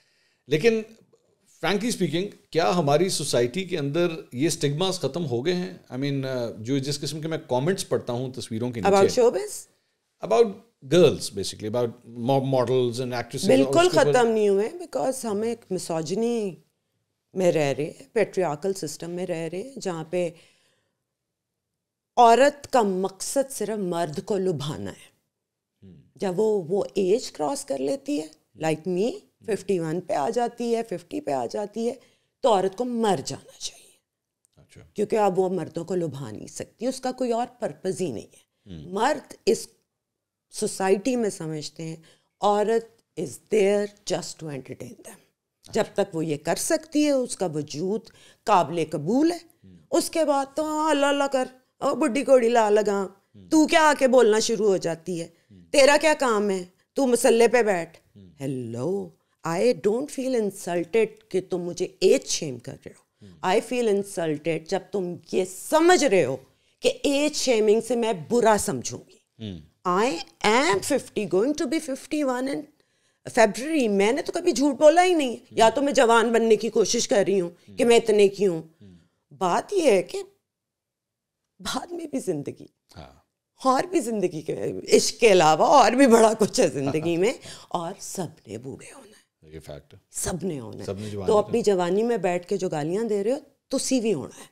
लेकिन फ्रेंकली स्पीकिंग क्या हमारी सोसाइटी के अंदर ये स्टिग्मास खत्म हो गए हैं I I mean mean, uh, जो जिस किस्म के मैं कमेंट्स पढ़ता हूँ तस्वीरों के नीचे about girls basically about models and actress बिल्कुल खत्म नहीं हुए बिकॉज हम एक मिसोजनी में रह रहे हैं पेट्रियाकल सिस्टम में रह रहे हैं जहाँ पे औरत का मकसद सिर्फ मर्द को लुभाना है hmm. जब वो वो एज क्रॉस कर लेती है like like me fifty one पे आ जाती है फिफ्टी पे आ जाती है तो औरत को मर जाना चाहिए अच्छा। क्योंकि अब वो मर्दों को लुभा नहीं सकती उसका कोई और पर्पज़ ही नहीं है हम्म। मर्द इस सोसाइटी में समझते हैं औरत is there just to entertain them जब अच्छा। तक वो ये कर सकती है उसका वजूद काबिल कबूल है हम्म। उसके बाद तो हाँ अल्लाह अल्लाह कर और बुढ़ी कोड़ी ला लगा हम्म। तू क्या आके बोलना शुरू हो जाती है तेरा क्या काम है तू मसल्ले पे बैठ hello I don't feel insulted कि तुम मुझे एज शेम कर रहे हो आई फील इंसल्टेड जब तुम ये समझ रहे हो कि एज शेमिंग से मैं बुरा समझूंगी I am fifty going to be fifty one in February मैंने तो कभी झूठ बोला ही नहीं hmm. या तो मैं जवान बनने की कोशिश कर रही हूँ hmm. कि मैं इतने की हूँ hmm. बात यह है कि बाद में भी जिंदगी हाँ. और भी जिंदगी के इश्क के अलावा और भी बड़ा कुछ है जिंदगी में और सबने बूढ़े हो ये फैक्ट सब ने होना है तो अपनी जवानी में बैठ के जो गालियाँ दे रहे हो तुसी भी होना है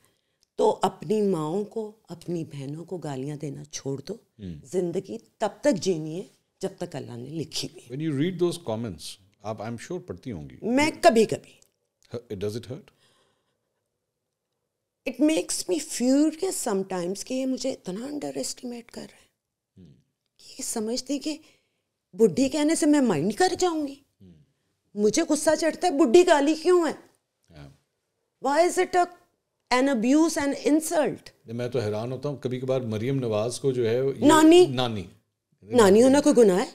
तो अपनी माओ को अपनी बहनों को गालियाँ देना छोड़ दो हम्म। जिंदगी तब तक जीनी है जब तक अल्लाह ने लिखी हुई when you read those comments आप आई एम श्योर पढ़ती होंगी मैं कभी कभी it does it hurt it makes me furious sometimes कि ये मुझे इतना अंडर एस्टिमेट कर रहे हैं hmm. हम्म। कि ये समझते कि बुढ़ी कहने से मैं माइंड कर जाऊंगी मुझे गुस्सा चढ़ता है बुढ़ी गाली क्यों है why is it a an abuse an insult मैं तो हैरान होता हूँ कभी कभार मरियम नवाज को जो है नानी नानी नानी होना कोई गुना है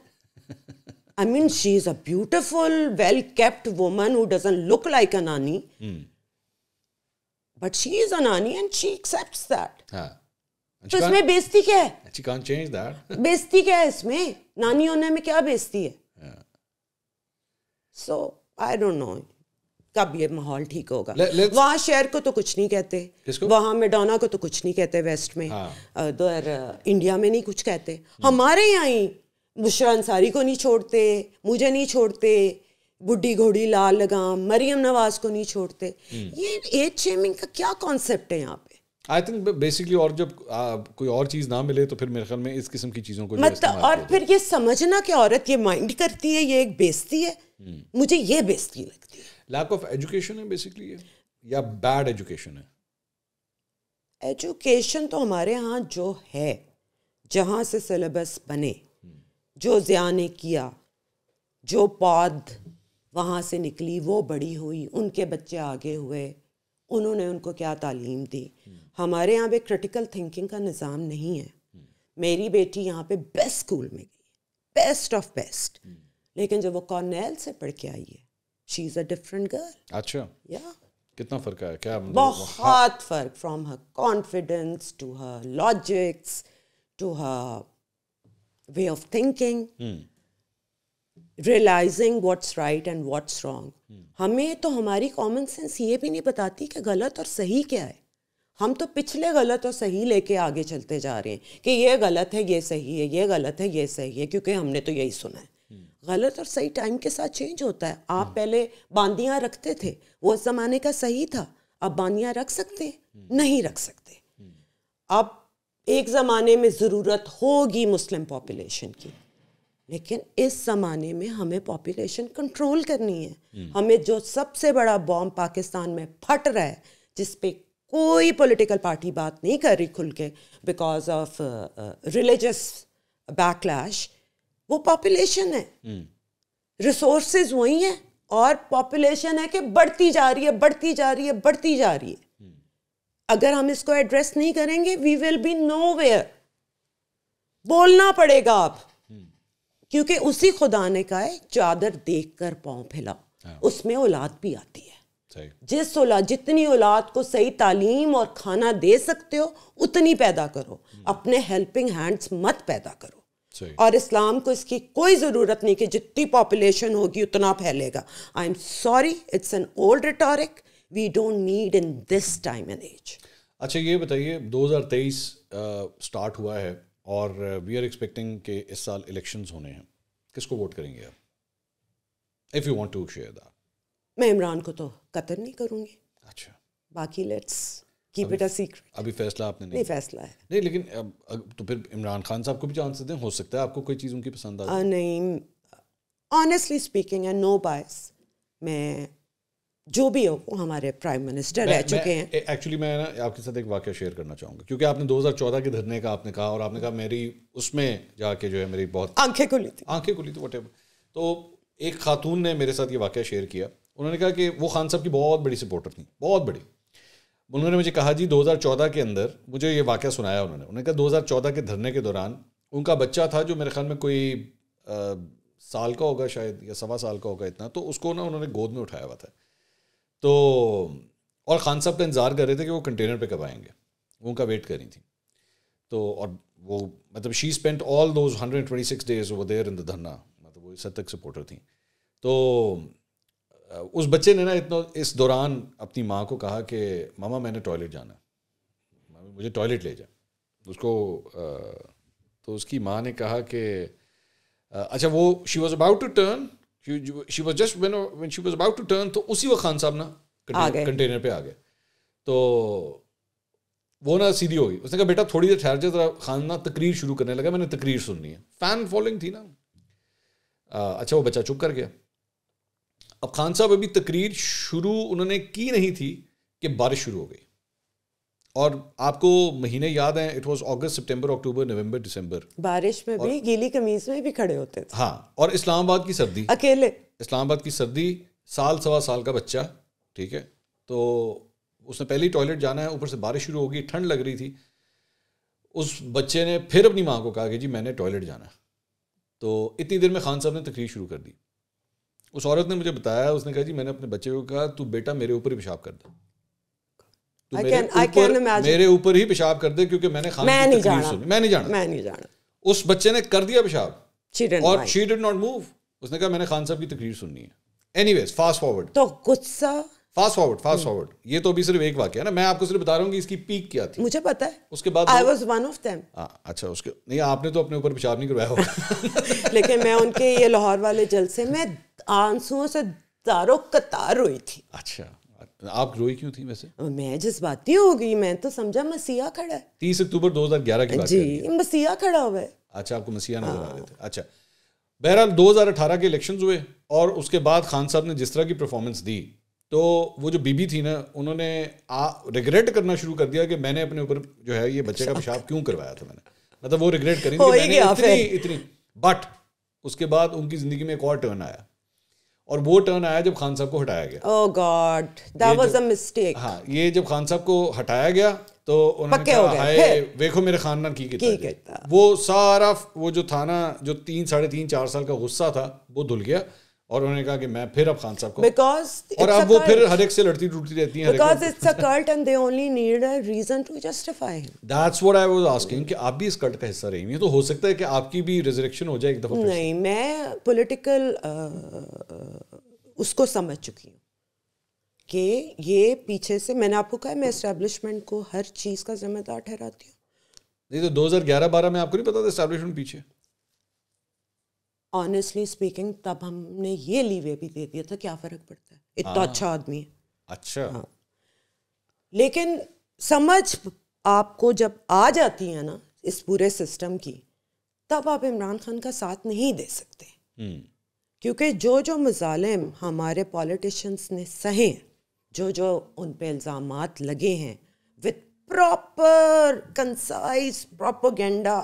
I mean, she is a beautiful, well kept woman who doesn't look like a nanny. Mm. But she is a nanny and she accepts that. हाँ. तो इसमें बेइज्जती क्या है? She can't change that. बेइज्जती क्या है इसमें? नानी होने में क्या बेइज्जती है? सो आई डोंट नो कब ये माहौल ठीक होगा वहाँ शहर को तो कुछ नहीं कहते वहाँ मेडोना को तो कुछ नहीं कहते वेस्ट में उधर हाँ. तो इंडिया में नहीं कुछ कहते हमारे यहाँ ही मुश्रा अंसारी को नहीं छोड़ते मुझे नहीं छोड़ते बुढ़ी घोड़ी लाल लगाम मरियम नवाज को नहीं छोड़ते हम्म। ये एज शेमिंग का क्या कॉन्सेप्ट है यहाँ पे आई थिंक बेसिकली और जब आ, कोई और चीज़ ना मिले तो फिर मेरे ख्याल में इस किस्म की चीज़ों को मतलब और फिर ये समझना कि औरत ये माइंड करती है ये एक बेजती है हम्म। मुझे ये बेजती लगती है लैक ऑफ एजुकेशन है बेसिकली ये या बैड एजुकेशन है एजुकेशन तो हमारे यहाँ जो है जहाँ से सिलेबस बने हम्म। जो ज़िया ने किया जो पौध वहाँ से निकली वो बड़ी हुई उनके बच्चे आगे हुए उन्होंने उनको क्या तालीम दी हम्म। हमारे यहाँ पे क्रिटिकल थिंकिंग का निज़ाम नहीं है मेरी बेटी यहाँ पे बेस्ट स्कूल में गई बेस्ट ऑफ बेस्ट लेकिन जब वो कॉर्नेल से पढ़ के आई है she is a different girl अच्छा या कितना फ़र्क आया क्या मतलब बहुत फ़र्क from her confidence to her logics to her way of thinking realising what's right and what's wrong हमें तो हमारी कॉमन सेंस ये भी नहीं बताती कि गलत और सही क्या है हम तो पिछले गलत और सही लेके आगे चलते जा रहे हैं कि ये गलत है ये सही है ये गलत है ये सही है क्योंकि हमने तो यही सुना है हम्म। गलत और सही टाइम के साथ चेंज होता है आप हम्म। पहले बांदियाँ रखते थे वो ज़माने का सही था अब बांदियाँ रख सकते हम्म। नहीं रख सकते अब एक ज़माने में ज़रूरत होगी मुस्लिम पॉपुलेशन की लेकिन इस ज़माने में हमें पॉपुलेशन कंट्रोल करनी है हमें जो सबसे बड़ा बॉम्ब पाकिस्तान में फट रहा है जिस पे कोई पॉलिटिकल पार्टी बात नहीं कर रही खुल के बिकॉज ऑफ रिलीजस बैकलैश वो पॉपुलेशन है रिसोर्सेज hmm. वही हैं और पॉपुलेशन है कि बढ़ती जा रही है बढ़ती जा रही है बढ़ती जा रही है hmm. अगर हम इसको एड्रेस नहीं करेंगे we will be nowhere बोलना पड़ेगा आप hmm. क्योंकि उसी खुदा ने कहा है चादर देख कर पाँव फैलाओ हाँ। उसमें औलाद भी आती है जिस औलाद जितनी औलाद को सही तालीम और खाना दे सकते हो उतनी पैदा करो हम्म। अपने हेल्पिंग हैंड्स मत पैदा करो और इस्लाम को इसकी कोई ज़रूरत नहीं कि जितनी पॉपुलेशन होगी उतना फैलेगा I am sorry it's an old rhetoric we don't need in this time and age अच्छा ये बताइए 2023 स्टार्ट हुआ है और वी आर एक्सपेक्टिंग कि इस साल इलेक्शंस होने हैं किसको वोट करेंगे आप if you want to share that मैं इमरान को तो कतर नहीं करूँगी अच्छा बाकी let's keep it a secret अभी फैसला आपने नहीं, नहीं फैसला है नहीं लेकिन अब, अब तो फिर इमरान खान साहब को भी चांस दें हो सकता है आपको कोई चीज़ उनकी पसंद आ नहीं honestly speaking and no bias मैं जो भी हो वो हमारे प्राइम मिनिस्टर रह चुके हैं एक्चुअली मैं ना आपके साथ एक वाक्य शेयर करना चाहूंगा क्योंकि आपने 2014 के धरने का आपने कहा और आपने कहा मेरी उसमें जाके जो है मेरी बहुत आंखें खुली थी आंखें खुली थी वट तो एक खातून ने मेरे साथ ये वाक्य शेयर किया उन्होंने कहा कि वो खान साहब की बहुत बड़ी सपोर्टर थी बहुत बड़ी उन्होंने मुझे कहा जी 2014 के अंदर मुझे ये वाक़ सुनाया उन्होंने उन्होंने कहा 2014 के धरने के दौरान उनका बच्चा था जो मेरे ख्याल में कोई आ, साल का होगा शायद या सवा साल का होगा इतना तो उसको ना उन्होंने गोद में उठाया हुआ था तो और ख़ान साहब का इंतज़ार कर रहे थे कि वो कंटेनर पे कब आएंगे उनका वेट कर रही थी तो और वो मतलब she spent all those hundred twenty six days वो इन द धरना मतलब वो इस तक सपोर्टर थी तो उस बच्चे ने ना इतना इस दौरान अपनी माँ को कहा कि मामा मैंने टॉयलेट जाना है मुझे टॉयलेट ले जाए उसको तो उसकी माँ ने कहा कि अच्छा वो she was about to turn she was just when when she was about to turn तो उसी वक्त खान साहब ना कंटेनर पे आ गए तो वो ना सीधी हो गई उसने कहा बेटा थोड़ी देर ठहर जाए जरा खान ना तकरीर शुरू करने लगा मैंने तकरीर सुननी है फैन फॉलोइंग थी ना अच्छा वो बच्चा चुप कर गया अब खान साहब अभी तकरीर शुरू उन्होंने की नहीं थी कि बारिश शुरू हो गई और आपको महीने याद हैं इट वाज अगस्त सितंबर अक्टूबर नवंबर दिसंबर बारिश में भी गीली कमीज में भी खड़े होते थे हाँ और इस्लामाबाद की सर्दी अकेले इस्लामाबाद की सर्दी साल सवा साल का बच्चा ठीक है तो उसने पहले ही टॉयलेट जाना है ऊपर से बारिश शुरू होगी ठंड लग रही थी उस बच्चे ने फिर अपनी माँ को कहा कि जी मैंने टॉयलेट जाना है तो इतनी देर में खान साहब ने तकरीर शुरू कर दी उस औरत ने मुझे बताया उसने कहा जी मैंने अपने बच्चे को कहा तू बेटा मेरे ऊपर ही पेशाब कर दे मेरे ऊपर ही पेशाब कर दे क्योंकि मैंने खान मैं नहीं जाना सुनी मैं नहीं जाना मैं नहीं जाना उस बच्चे ने कर दिया पेशाब और शी डिड नॉट मूव उसने कहा मैंने खान साहब की तकरीर सुननी है एनीवेज फास्ट फॉरवर्ड तो गुस्सा फास्ट फॉरवर्ड फास्ट फॉरवर्ड ये तो अभी सिर्फ एक वाक्य है ना मैं आपको सिर्फ बता रहा हूँ कि इसकी पीक क्या थी मुझे पता है उसके बाद I was one of them अच्छा उसके नहीं आपने तो अपने ऊपर विचार नहीं करवाया लेकिन मैं उनके ये लाहौर वाले जलसे में आंसुओं से दारो कतार रोई थी अच्छा आप रोई क्यों थी वैसे मैं जिस बात हो गई मैं तो समझा मसीहा खड़ा है तीस अक्टूबर 2011 की बात जी मसीहा खड़ा हुआ है अच्छा आपको मसीहा नजर आ रहे हाँ। थे अच्छा बहरहाल 2018 के इलेक्शंस हुए और उसके बाद खान साहब ने जिस तरह की परफॉर्मेंस दी तो वो जो बीबी थी ना उन्होंने आ रिग्रेट करना शुरू कर दिया कि मैंने अपने ऊपर जो है ये बच्चे का पेशाब क्यों करवाया था मैंने मतलब वो रिग्रेट करेंगे मैंने इतनी इतनी बट उसके बाद उनकी ज़िंदगी में एक और टर्न आया और वो टर्न आया जब खान साहब को हटाया गया oh God that was a mistake हाँ ये जब खान साहब को हटाया गया तो उन्होंने कहा हाय देखो मेरे खान खानदान की कितना वो सारा वो जो था ना जो तीन साढ़े तीन चार साल का गुस्सा था वो धुल गया और उन्होंने कहा कि मैं फिर अब खान साहब को बिकॉज और अब वो फिर हर एक से लड़ती टूटती रहती हैं because it's a cult and they only need a reason to justify that's what I was asking कि आप भी इस कल्ट का हिस्सा रही हैं तो हो सकता है कि आपकी भी रिजरेक्शन हो जाए एक दफा नहीं मैं पॉलिटिकल उसको समझ चुकी हूं कि ये पीछे से मैंने आपको कहा मैं इस्टेब्लिशमेंट को हर चीज़ का जिम्मेदार ठहराती हूं नहीं तो 2011-12 में आपको नहीं पता था इस्टेब्लिशमेंट पीछे ऑनेस्टली स्पीकिंग तब हमने ये लीवे भी दे दिया था क्या फ़र्क पड़ता है इतना हाँ। अच्छा आदमी है अच्छा हाँ लेकिन समझ आपको जब आ जाती है ना इस पूरे सिस्टम की तब आप इमरान खान का साथ नहीं दे सकते हम्म। क्योंकि जो जो मजालम हमारे पॉलिटिशियंस ने सहे जो जो उन पर इल्ज़ाम लगे हैं विथ प्रॉपर कंसाइज प्रोपोगेंडा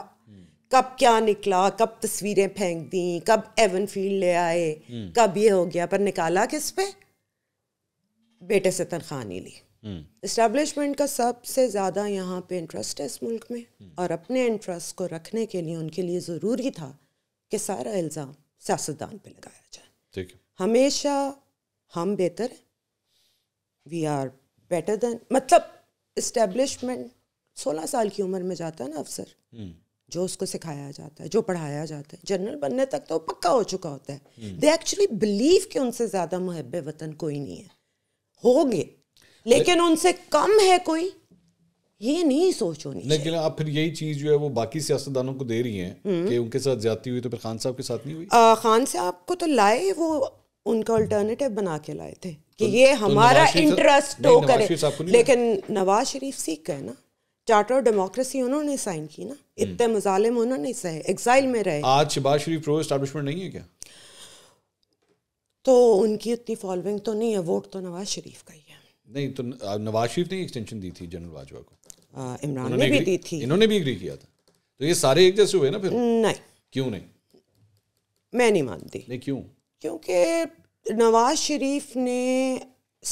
कब क्या निकला कब तस्वीरें फेंक दी कब एवन फील्ड ले आए हम्म। कब ये हो गया पर निकाला किस पे बेटे से तनख्वाह नहीं ली इस्टेब्लिशमेंट हम्म। का सबसे ज़्यादा यहाँ पे इंटरेस्ट है इस मुल्क में हम्म। और अपने इंटरेस्ट को रखने के लिए उनके लिए ज़रूरी था कि सारा इल्ज़ाम सियासतदान पे लगाया जाए हमेशा हम बेहतर वी आर बेटर देन मतलब इस्टेब्लिशमेंट सोलह साल की उम्र में जाता है ना अफसर जो उसको सिखाया जाता है जो पढ़ाया जाता है जनरल बनने तक तो पक्का हो चुका होता है दे एक्चुअली बिलीव कि उनसे ज़्यादा मुहब वतन कोई नहीं है होंगे लेकिन उनसे कम है कोई ये नहीं सोच होनी लेकिन आप फिर यही चीज़ जो है वो बाकी सियासतदानों को दे रही हैं हम्म। कि उनके साथ जाती हुई तो फिर खान साहब के साथ नहीं हुई आ, खान साहब को तो लाए वो उनका अल्टरनेटिव बना के लाए थे कि तो, ये तो हमारा तो इंटरेस्ट तो करे लेकिन नवाज शरीफ सीख गए ना चार्टर डेमोक्रेसी उन्होंने साइन की ना इतने हम्म। मजालिम उन्होंने सहे एग्जाइल में रहे आज शबाज शरीफ प्रो इस्टेब्लिशमेंट नहीं है क्या तो उनकी उतनी फॉलोइंग तो नहीं है वोट तो नवाज शरीफ का ही है नहीं तो नवाज शरीफ ने एक्सटेंशन दी थी जनरल बाजवा को इमरान ने भी दी थी इन्होंने भी एग्री किया था तो ये सारे एक जैसे हुए ना फिर नहीं क्यों नहीं मैं नहीं मानती नहीं क्यों क्योंकि नवाज शरीफ ने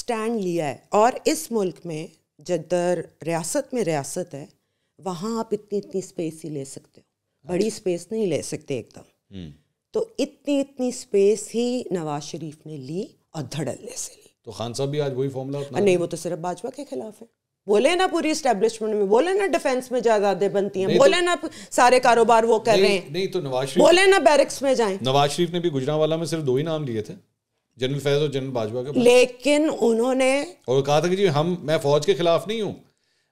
स्टैंड लिया है और इस मुल्क में जदर रियासत में रियासत है वहाँ आप इतनी इतनी स्पेस ही ले सकते हो बड़ी स्पेस अच्छा। नहीं ले सकते एकदम हम्म। तो इतनी इतनी स्पेस ही नवाज शरीफ ने ली और धड़ल्ले से ली तो खान साहब भी आज वही फॉर्मूला नहीं वो तो सिर्फ भाजपा के खिलाफ है बोले ना पूरी स्टेब्लिशमेंट में बोले ना डिफेंस में जायदादें बनती हैं तो- बोले तो, ना सारे कारोबार वो कर रहे हैं नहीं तो नवाज शरीफ बोले ना बैरिक्स में जाए नवाज शरीफ ने भी गुजरावाला में सिर्फ दो ही नाम लिए थे जनरल फैज और जनरल बाजवा के लेकिन उन्होंने और कहा था कि जी हम मैं फौज के खिलाफ नहीं हूँ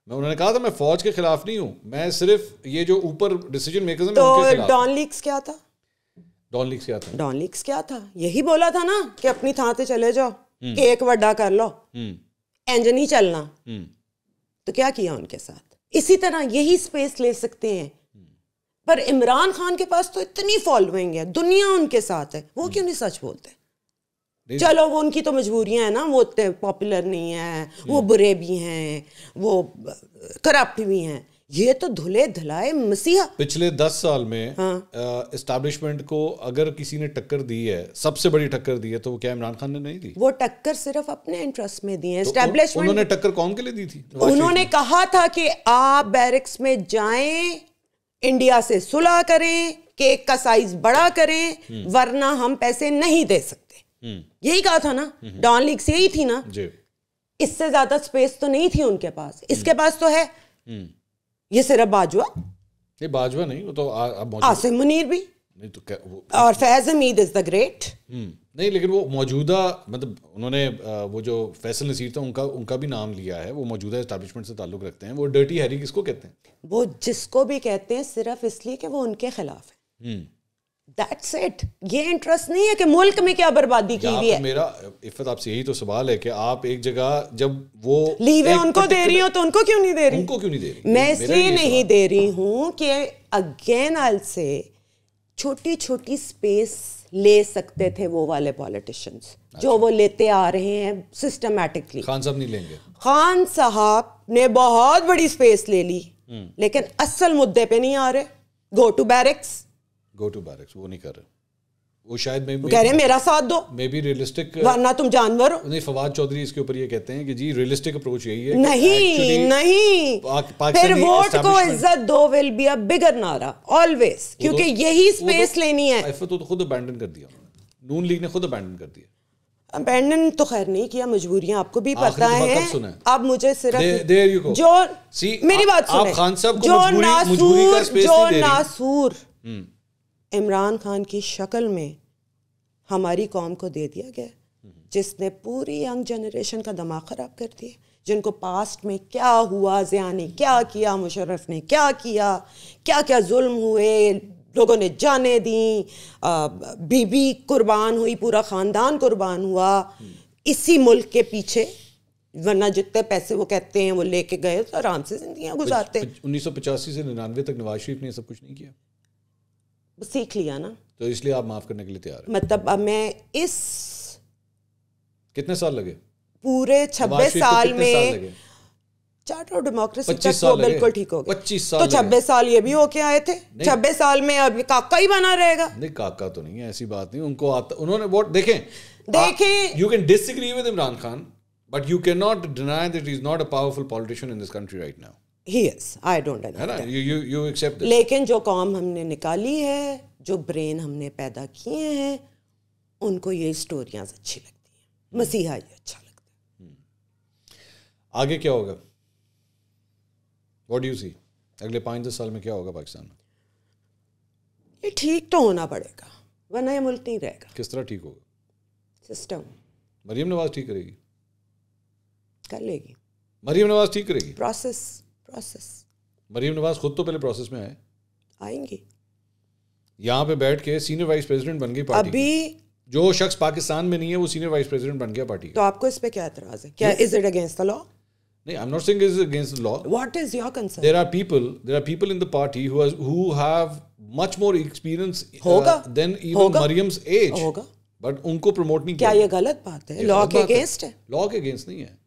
मैं उन्होंने कहा था मैं फौज के खिलाफ नहीं हूँ मैं सिर्फ ये जो ऊपर डिसीजन मेकर्स हैं तो डॉन लीक्स क्या था डॉन लीक्स क्या था डॉन लीक्स क्या था यही बोला था ना कि अपनी थां से चले जाओ हम्म। केक वड्डा कर लो इंजन हम्म। ही चलना हम्म। तो क्या किया उनके साथ इसी तरह यही स्पेस ले सकते हैं पर इमरान खान के पास तो इतनी फॉलोइंग है दुनिया उनके साथ है वो क्यों नहीं सच बोलते है? चलो वो उनकी तो मजबूरियां हैं ना वो इतने पॉपुलर नहीं है वो बुरे भी हैं वो करप्ट भी हैं ये तो धुले धुलाए मसीहा पिछले दस साल में इस्टेब्लिशमेंट हाँ। को अगर किसी ने टक्कर दी है सबसे बड़ी टक्कर दी है तो वो क्या इमरान खान ने नहीं दी वो टक्कर सिर्फ अपने इंटरेस्ट में दी है तो उन्होंने टक्कर कौन के लिए दी थी उन्होंने कहा था कि आप बैरिक्स में जाएं इंडिया से सुलह करें केक का साइज बड़ा करें हम्म। वरना हम पैसे नहीं दे सकते हम्म। यही कहा था ना डॉन हम्म, लीक्स हम्म। यही थी ना इससे ज्यादा स्पेस तो नहीं थी उनके पास इसके पास तो है ये सिर्फ बाजवा ये बाजवा नहीं वो तो आसिम मुनीर भी नहीं तो क्या वो, और Faiz Hameed is the great नहीं लेकिन वो मौजूदा मतलब उन्होंने वो जो फैसल नसीर था उनका उनका भी नाम लिया है वो मौजूदा एस्टेब्लिशमेंट से ताल्लुक रखते हैं वो डर्टी हैरी किसको कहते हैं वो जिसको भी कहते हैं सिर्फ इसलिए कि वो उनके खिलाफ है दैट्स इट ये इंटरेस्ट नहीं है कि मुल्क में क्या बर्बादी की गई है मेरा इफत आपसे यही तो सवाल है कि आप एक जगह जब वो लीवे उनको दे रही हो तो उनको क्यों नहीं दे रही उनको क्यों नहीं दे रही मैं इसलिए नहीं दे रही हूँ कि अगेन आल से छोटी छोटी स्पेस ले सकते थे वो वाले पॉलिटिशियंस जो अच्छा। वो लेते आ रहे हैं सिस्टमेटिकली खान साहब नहीं लेंगे खान साहब ने बहुत बड़ी स्पेस ले ली हम्म। लेकिन असल मुद्दे पे नहीं आ रहे go to barracks go to barracks वो नहीं कर रहे वो शायद मैं कह रहे हैं मेरा साथ दो मे बी रियलिस्टिक वरना तुम जानवर हो नहीं फवाद चौधरी इसके ऊपर ये कहते हैं कि जी रियलिस्टिक अप्रोच यही है नहीं नहीं फिर वोट को इज्जत दो विल बी अ बिगर नारा ऑलवेज क्योंकि यही स्पेस तो लेनी है तो, तो खुद अबैंडन कर दिया नून लीग ने खुद अबैंडन कर दिया अबैंडन तो खैर नहीं किया मजबूरियां आपको भी पता है आप मुझे सिर्फ जो मेरी बात सुने जो नासूर जो नासूर हम्म। इमरान खान की शक्ल में हमारी कौम को दे दिया गया जिसने पूरी यंग जनरेशन का दिमाग ख़राब कर दिया जिनको पास्ट में क्या हुआ ज़िया ने क्या किया मुशर्रफ ने क्या किया क्या क्या जुल्म हुए लोगों ने जाने दी बीबी कुर्बान हुई पूरा ख़ानदान कुर्बान हुआ इसी मुल्क के पीछे वरना जितने पैसे वो कहते हैं वो लेके गए तो आराम से जिंदगी गुजारते उन्नीस सौ पचासी से निन्यानवे तक नवाज शरीफ ने सब कुछ नहीं किया सीख लिया ना तो इसलिए आप माफ करने के लिए तैयार मतलब अब मैं इस कितने साल लगे पूरे छब्बीस तो साल में चार्टर ऑफ डेमोक्रेसी तक तो बिल्कुल ठीक हो गया पच्चीस साल तो छब्बीस साल ये भी होके आए थे छब्बीस साल में अब काका ही बना रहेगा नहीं काका तो नहीं है ऐसी बात नहीं उनको आता उन्होंने वोट देखें देखें you can disagree with Imran Khan but you can not deny that is not a powerful politician in this country right now I don't accept लेकिन जो कॉम हमने निकाली है जो ब्रेन हमने पैदा किए हैं उनको ये स्टोरियाँ अच्छी लगती हैं hmm. मसीहा ये अच्छा लगता है hmm. आगे क्या होगा वॉट यू सी अगले पाँच दस साल में क्या होगा पाकिस्तान में ये ठीक तो होना पड़ेगा वरना ये मुल्क नहीं रहेगा किस तरह ठीक होगा सिस्टम मरियम नवाज ठीक करेगी कर लेगी मरियम नवाज ठीक करेगी प्रोसेस प्रोसेस मरीम नवाज खुद तो पहले प्रोसेस में आए आएंगे यहाँ पे बैठ के सीनियर वाइस प्रेसिडेंट बन गई पार्टी अभी जो शख्स पाकिस्तान में नहीं है वो सीनियर वाइस प्रेसिडेंट बन गया पार्टी तो आपको इस पे क्या एतराज है क्या is it against the law नहीं I am not saying is against the law what is your concern there are people there are people in the party who has who have much more experience होगा than even Maryam's age होगा but उनको promote नहीं किया क्या ये गलत बात है लॉ के अगेंस्ट है लॉ के अगेंस्ट नहीं है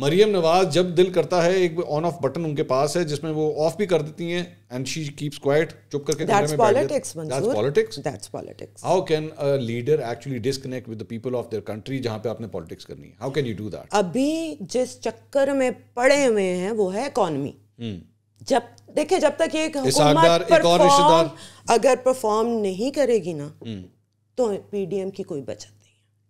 मरियम नवाज जब दिल करता है एक ऑन ऑफ बटन उनके पास है जिसमें वो ऑफ भी कर देती हैं एंड शी कीप्स क्वाइट चुप करके that's politics that's politics that's politics how can a leader actually disconnect with the people of their country जहां पे आपने पॉलिटिक्स करनी है how can you do that अभी जिस चक्कर में पड़े हुए हैं वो है इकोनॉमी hmm. जब देखिए जब तक एक हुकूमत परफॉर्म अगर परफॉर्म नहीं करेगी ना hmm. तो पीडीएम की कोई बचत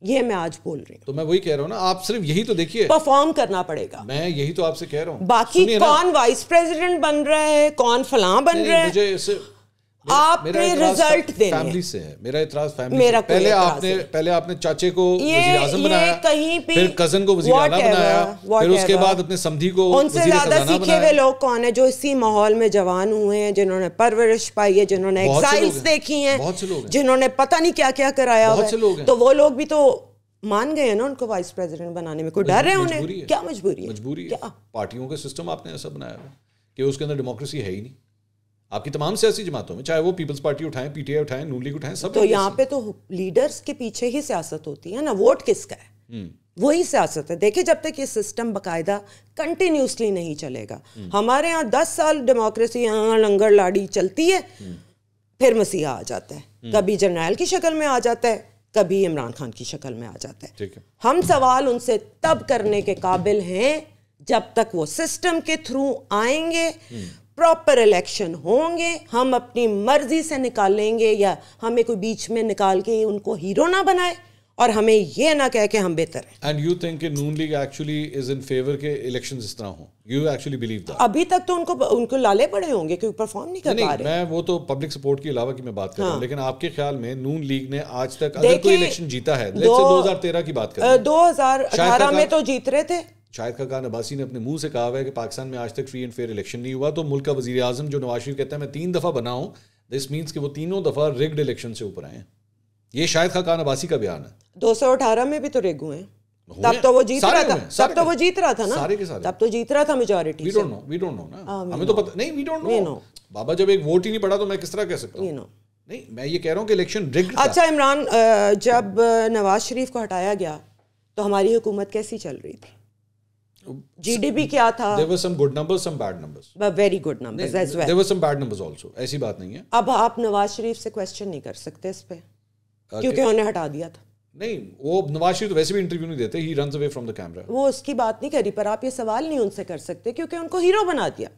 ये मैं आज बोल रही हूँ तो मैं वही कह रहा हूँ ना आप सिर्फ यही तो देखिए परफॉर्म करना पड़ेगा मैं यही तो आपसे कह रहा हूँ बाकी कौन वाइस प्रेसिडेंट बन रहा है कौन फलां बन रहा है आपने रिजल्ट देने फैमिली से है मेरा इतराज फैमिली मेरा से पहले आपने पहले आपने चाचे को वजीराजम बनाया कहीं पे फिर कजन को वजीर बनाया फिर उसके बाद अपने समधी को उनसे ज्यादा सीखे हुए लोग कौन है जो इसी माहौल में जवान हुए हैं जिन्होंने परवरिश पाई है जिन्होंने एग्जाइल्स देखी हैं जिन्होंने पता नहीं क्या क्या कराया तो वो लोग भी तो मान गए ना उनको वाइस प्रेसिडेंट बनाने में कोई डर है उन्हें क्या मजबूरी है मजबूरी है पार्टियों का सिस्टम आपने ऐसा बनाया कि उसके अंदर डेमोक्रेसी है ही नहीं आपकी तमाम सियासी जमातों में चाहे वो पीपल्स पार्टी उठाएं पीटीआई उठाएं नून लीग उठाएं सब तो यहाँ पे तो लीडर्स के पीछे ही सियासत होती है ना वोट किसका है हम्म। वही सियासत है देखिए जब तक ये सिस्टम बकायदा कंटिन्यूसली नहीं चलेगा हम्म। हमारे यहाँ दस साल डेमोक्रेसी यहाँ लंगर लाड़ी चलती है हम्म। फिर मसीहा आ जाता है कभी जनरल की शक्ल में आ जाता है कभी इमरान खान की शक्ल में आ जाता है हम सवाल उनसे तब करने के काबिल हैं जब तक वो सिस्टम के थ्रू आएंगे प्रॉपर इलेक्शन होंगे हम अपनी मर्जी से निकालेंगे या हमें कोई बीच में निकाल के उनको हीरो ना बनाए और हमें ये ना कह के हम बेहतर हैं and you think Noon League actually is in favour के इलेक्शंस इस तरह हों यू एक्चुअली बिलीव दैट अभी तक तो उनको उनको लाले पड़े होंगे क्योंकि परफॉर्म नहीं कर नहीं, पा रहे मैं वो तो पब्लिक सपोर्ट के अलावा की मैं बात कर रहा हूं हाँ। लेकिन आपके ख्याल में नून लीग ने आज तक अगर कोई इलेक्शन जीता है लेट्स से 2013 की बात करें 2018 में तो जीत रहे थे शाहिद खान अब्बासी ने अपने मुंह से कहा हुआ है कि पाकिस्तान में आज तक फ्री एंड फेयर इलेक्शन नहीं हुआ तो मुल्क का वजी अजम जो नवाज शरीफ कहता है मैं तीन दफ़ा बना हूँ दिस मीन्स कि वो तीनों दफ़ा रिग्ड इलेक्शन से ऊपर आए ये शाहिद खान अब्बासी का बयान है दो सौ अठारह में भी तो रिग हुए तब तो वो जीत रहा था तो वो जीत रहा था ना सारे के सारे तब तो जीत रहा था majority we don't know we don't know ना हाँ, हमें तो पता नहीं वी डोंट नो बाबा जब एक वोट ही नहीं पड़ा तो मैं किस तरह कह सकता नहीं मैं ये कह रहा कि इलेक्शन रिग्ड अच्छा इमरान जब नवाज शरीफ को हटाया गया तो हमारी हुकूमत कैसी चल रही थी जीडीपी क्या था there were some good numbers some bad numbers very good numbers as well there were some bad numbers also ऐसी बात नहीं है अब आप नवाज शरीफ से क्वेश्चन नहीं कर सकते इस पे क्योंकि हटा दिया था नहीं वो नवाज शरीफ तो वैसे भी इंटरव्यू नहीं देते he runs away from the camera वो उसकी बात नहीं करी पर आप ये सवाल नहीं उनसे कर सकते क्योंकि उनको हीरो बना दिया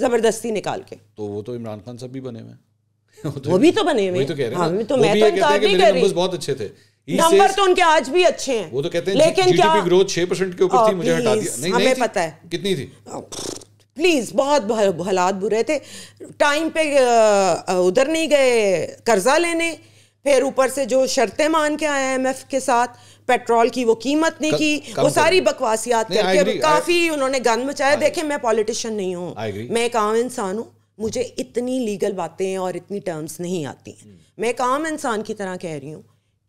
जबरदस्ती निकाल के तो वो तो इमरान खान साहब भी बने हुए वो भी तो बने हुए हैं तो कह रहे हैं तो मैं तो, तो नहीं कर रही बहुत अच्छे थे नंबर तो उनके आज भी अच्छे हैं वो तो कहते हैं लेकिन क्या ग्रोथ छह परसेंट के ऊपर थी oh, मुझे हटा दिया नहीं, हमें नहीं पता है कितनी थी प्लीज़ oh, बहुत हालात बुरे थे टाइम पे उधर नहीं गए कर्जा लेने फिर ऊपर से जो शर्तें मान के आए एफ के साथ पेट्रोल की वो कीमत नहीं की वो सारी बकवासियात करके काफ़ी उन्होंने गंद मचाया देखे मैं पॉलिटिशियन नहीं हूँ मैं एक आम इंसान हूँ मुझे इतनी लीगल बातें और इतनी टर्म्स नहीं आती हैं hmm। मैं एक आम इंसान की तरह कह रही हूँ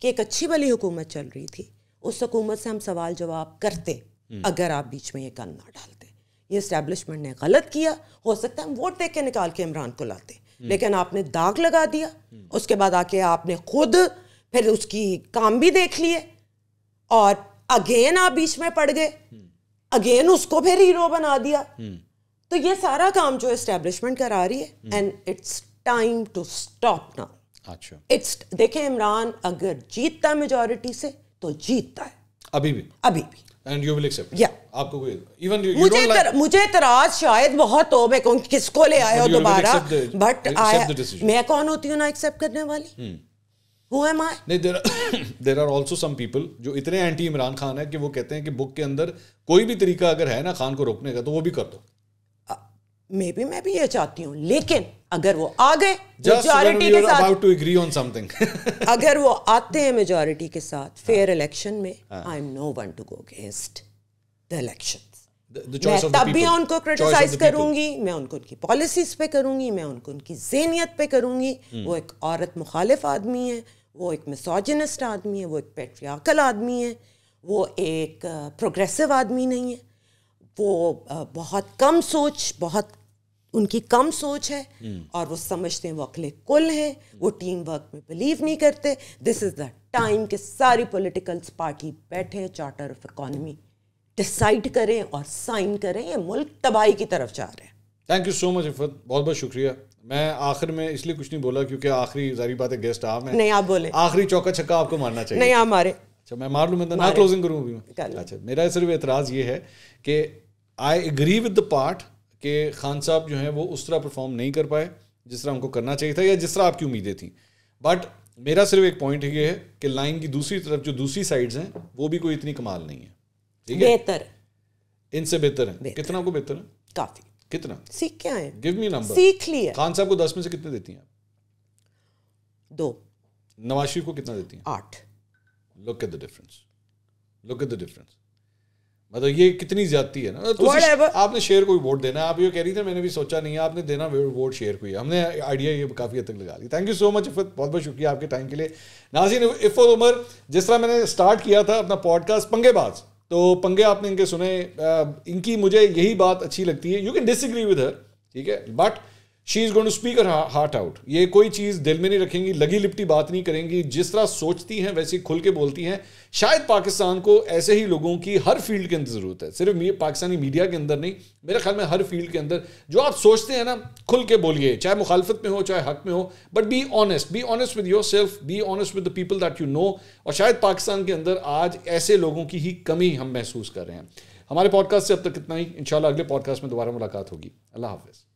कि एक अच्छी वाली हुकूमत चल रही थी उस हकूमत से हम सवाल जवाब करते हम्म। अगर आप बीच में ये गन ना डालते ये इस्टेब्लिशमेंट ने गलत किया हो सकता है हम वोट देख के निकाल के इमरान को लाते हम्म। लेकिन आपने दाग लगा दिया हम्म। उसके बाद आके आपने खुद फिर उसकी काम भी देख लिए और अगेन आप बीच में पड़ गए अगेन उसको फिर हीरो बना दिया तो ये सारा काम जो इस्टेब्लिशमेंट करा रही है and it's time to stop now अच्छा इट्स देखिए इमरान अगर जीतता है मेजोरिटी से तो जीतता है अभी भी अभी भी एंड यू विल एक्सेप्ट या आपको कोई इवन मुझे you like... तर, मुझे तराज शायद बहुत हो मैं कौन किसको ले आया हो दोबारा बट मैं कौन होती हूँ ना एक्सेप्ट करने वाली hmm. नहीं there there are also some people जो इतने एंटी इमरान खान है कि वो कहते हैं कि बुक के अंदर कोई भी तरीका अगर है ना खान को रोकने का तो वो भी कर दो मे बी मैं भी ये चाहती हूँ लेकिन अगर वो आ गए मेजोरिटी के साथ अगर वो आते हैं मेजोरिटी के साथ फेयर हाँ। इलेक्शन में I am no one to go against the election मैं तब भी उनको क्रिटिसाइज करूंगी मैं उनको उनकी पॉलिसीज पे करूंगी मैं उनको उनकी जहनीत पे करूंगी हम्म। वो एक औरत मुखालिफ आदमी है वो एक मिसोजिनिस्ट आदमी है वो एक पेट्रियाकल आदमी है वो एक प्रोग्रेसिव आदमी नहीं है वो बहुत कम सोच बहुत उनकी कम सोच है और वो समझते हैं वो अकेले कुल हैं वो टीम वर्क में बिलीव नहीं करते दिस इज़ द टाइम के सारी पॉलिटिकल्स पार्टी बैठे चार्टर ऑफ इकोनॉमी डिसाइड करें और साइन करें ये मुल्क तबाही की तरफ जा रहे हैं thank you so much Iffat बहुत बहुत शुक्रिया मैं आखिर में इसलिए कुछ नहीं बोला क्योंकि आखिरी जारी बात है गेस्ट आप हैं नहीं आप बोले आखिरी चौका छक्का आपको मारना चाहिए नहीं आप मारे अच्छा मैं मार लूँ मैं तो ना क्लोजिंग करूँ अभी अच्छा मेरा सिर्फ एतराज़ ये है कि I agree with the part कि खान साहब जो हैं वो उस तरह परफॉर्म नहीं कर पाए जिस तरह उनको करना चाहिए था या जिस तरह आपकी उम्मीदें थी बट मेरा सिर्फ एक पॉइंट ये है कि लाइन की दूसरी तरफ जो दूसरी साइड्स हैं वो भी कोई इतनी कमाल नहीं है ठीक है बेहतर इनसे बेहतर है कितना को बेहतर है काफी कितना सीख के आए गिव मी नंबर सीख लिए खान साहब को दस में से कितने देती हैं दो नवाज शरीफ को कितना देती हैं आठ look at the difference look at the difference मतलब ये कितनी ज्यादती है ना तो आपने शेयर को वोट देना आप ये कह रही थी मैंने भी सोचा नहीं है आपने देना वोट शेयर को ही हमने आइडिया ये काफ़ी हद तक लगा ली thank you so much Iffat बहुत बहुत शुक्रिया आपके टाइम के लिए नाजिन इफ़त उमर जिस तरह मैंने स्टार्ट किया था अपना पॉडकास्ट पंगेबाज तो पंगे आपने इनके सुने इनकी मुझे यही बात अच्छी लगती है you can disagree with her ठीक है but she is going to speak heart out ये कोई चीज दिल में नहीं रखेंगी लगी लिपटी बात नहीं करेंगी जिस तरह सोचती हैं वैसे खुल के बोलती हैं शायद पाकिस्तान को ऐसे ही लोगों की हर फील्ड के अंदर जरूरत है सिर्फ पाकिस्तानी मीडिया के अंदर नहीं मेरे ख्याल में हर फील्ड के अंदर जो आप सोचते हैं ना खुल के बोलिए चाहे मुखालफत में हो चाहे हक में हो but be honest be honest with your self be honest with the people that you know और शायद पाकिस्तान के अंदर आज ऐसे लोगों की ही कमी हम महसूस कर रहे हैं हमारे पॉडकास्ट से अब तक इतना ही इंशाल्लाह अगले पॉडकास्ट में दोबारा मुलाकात होगी अल्लाह हाफिज़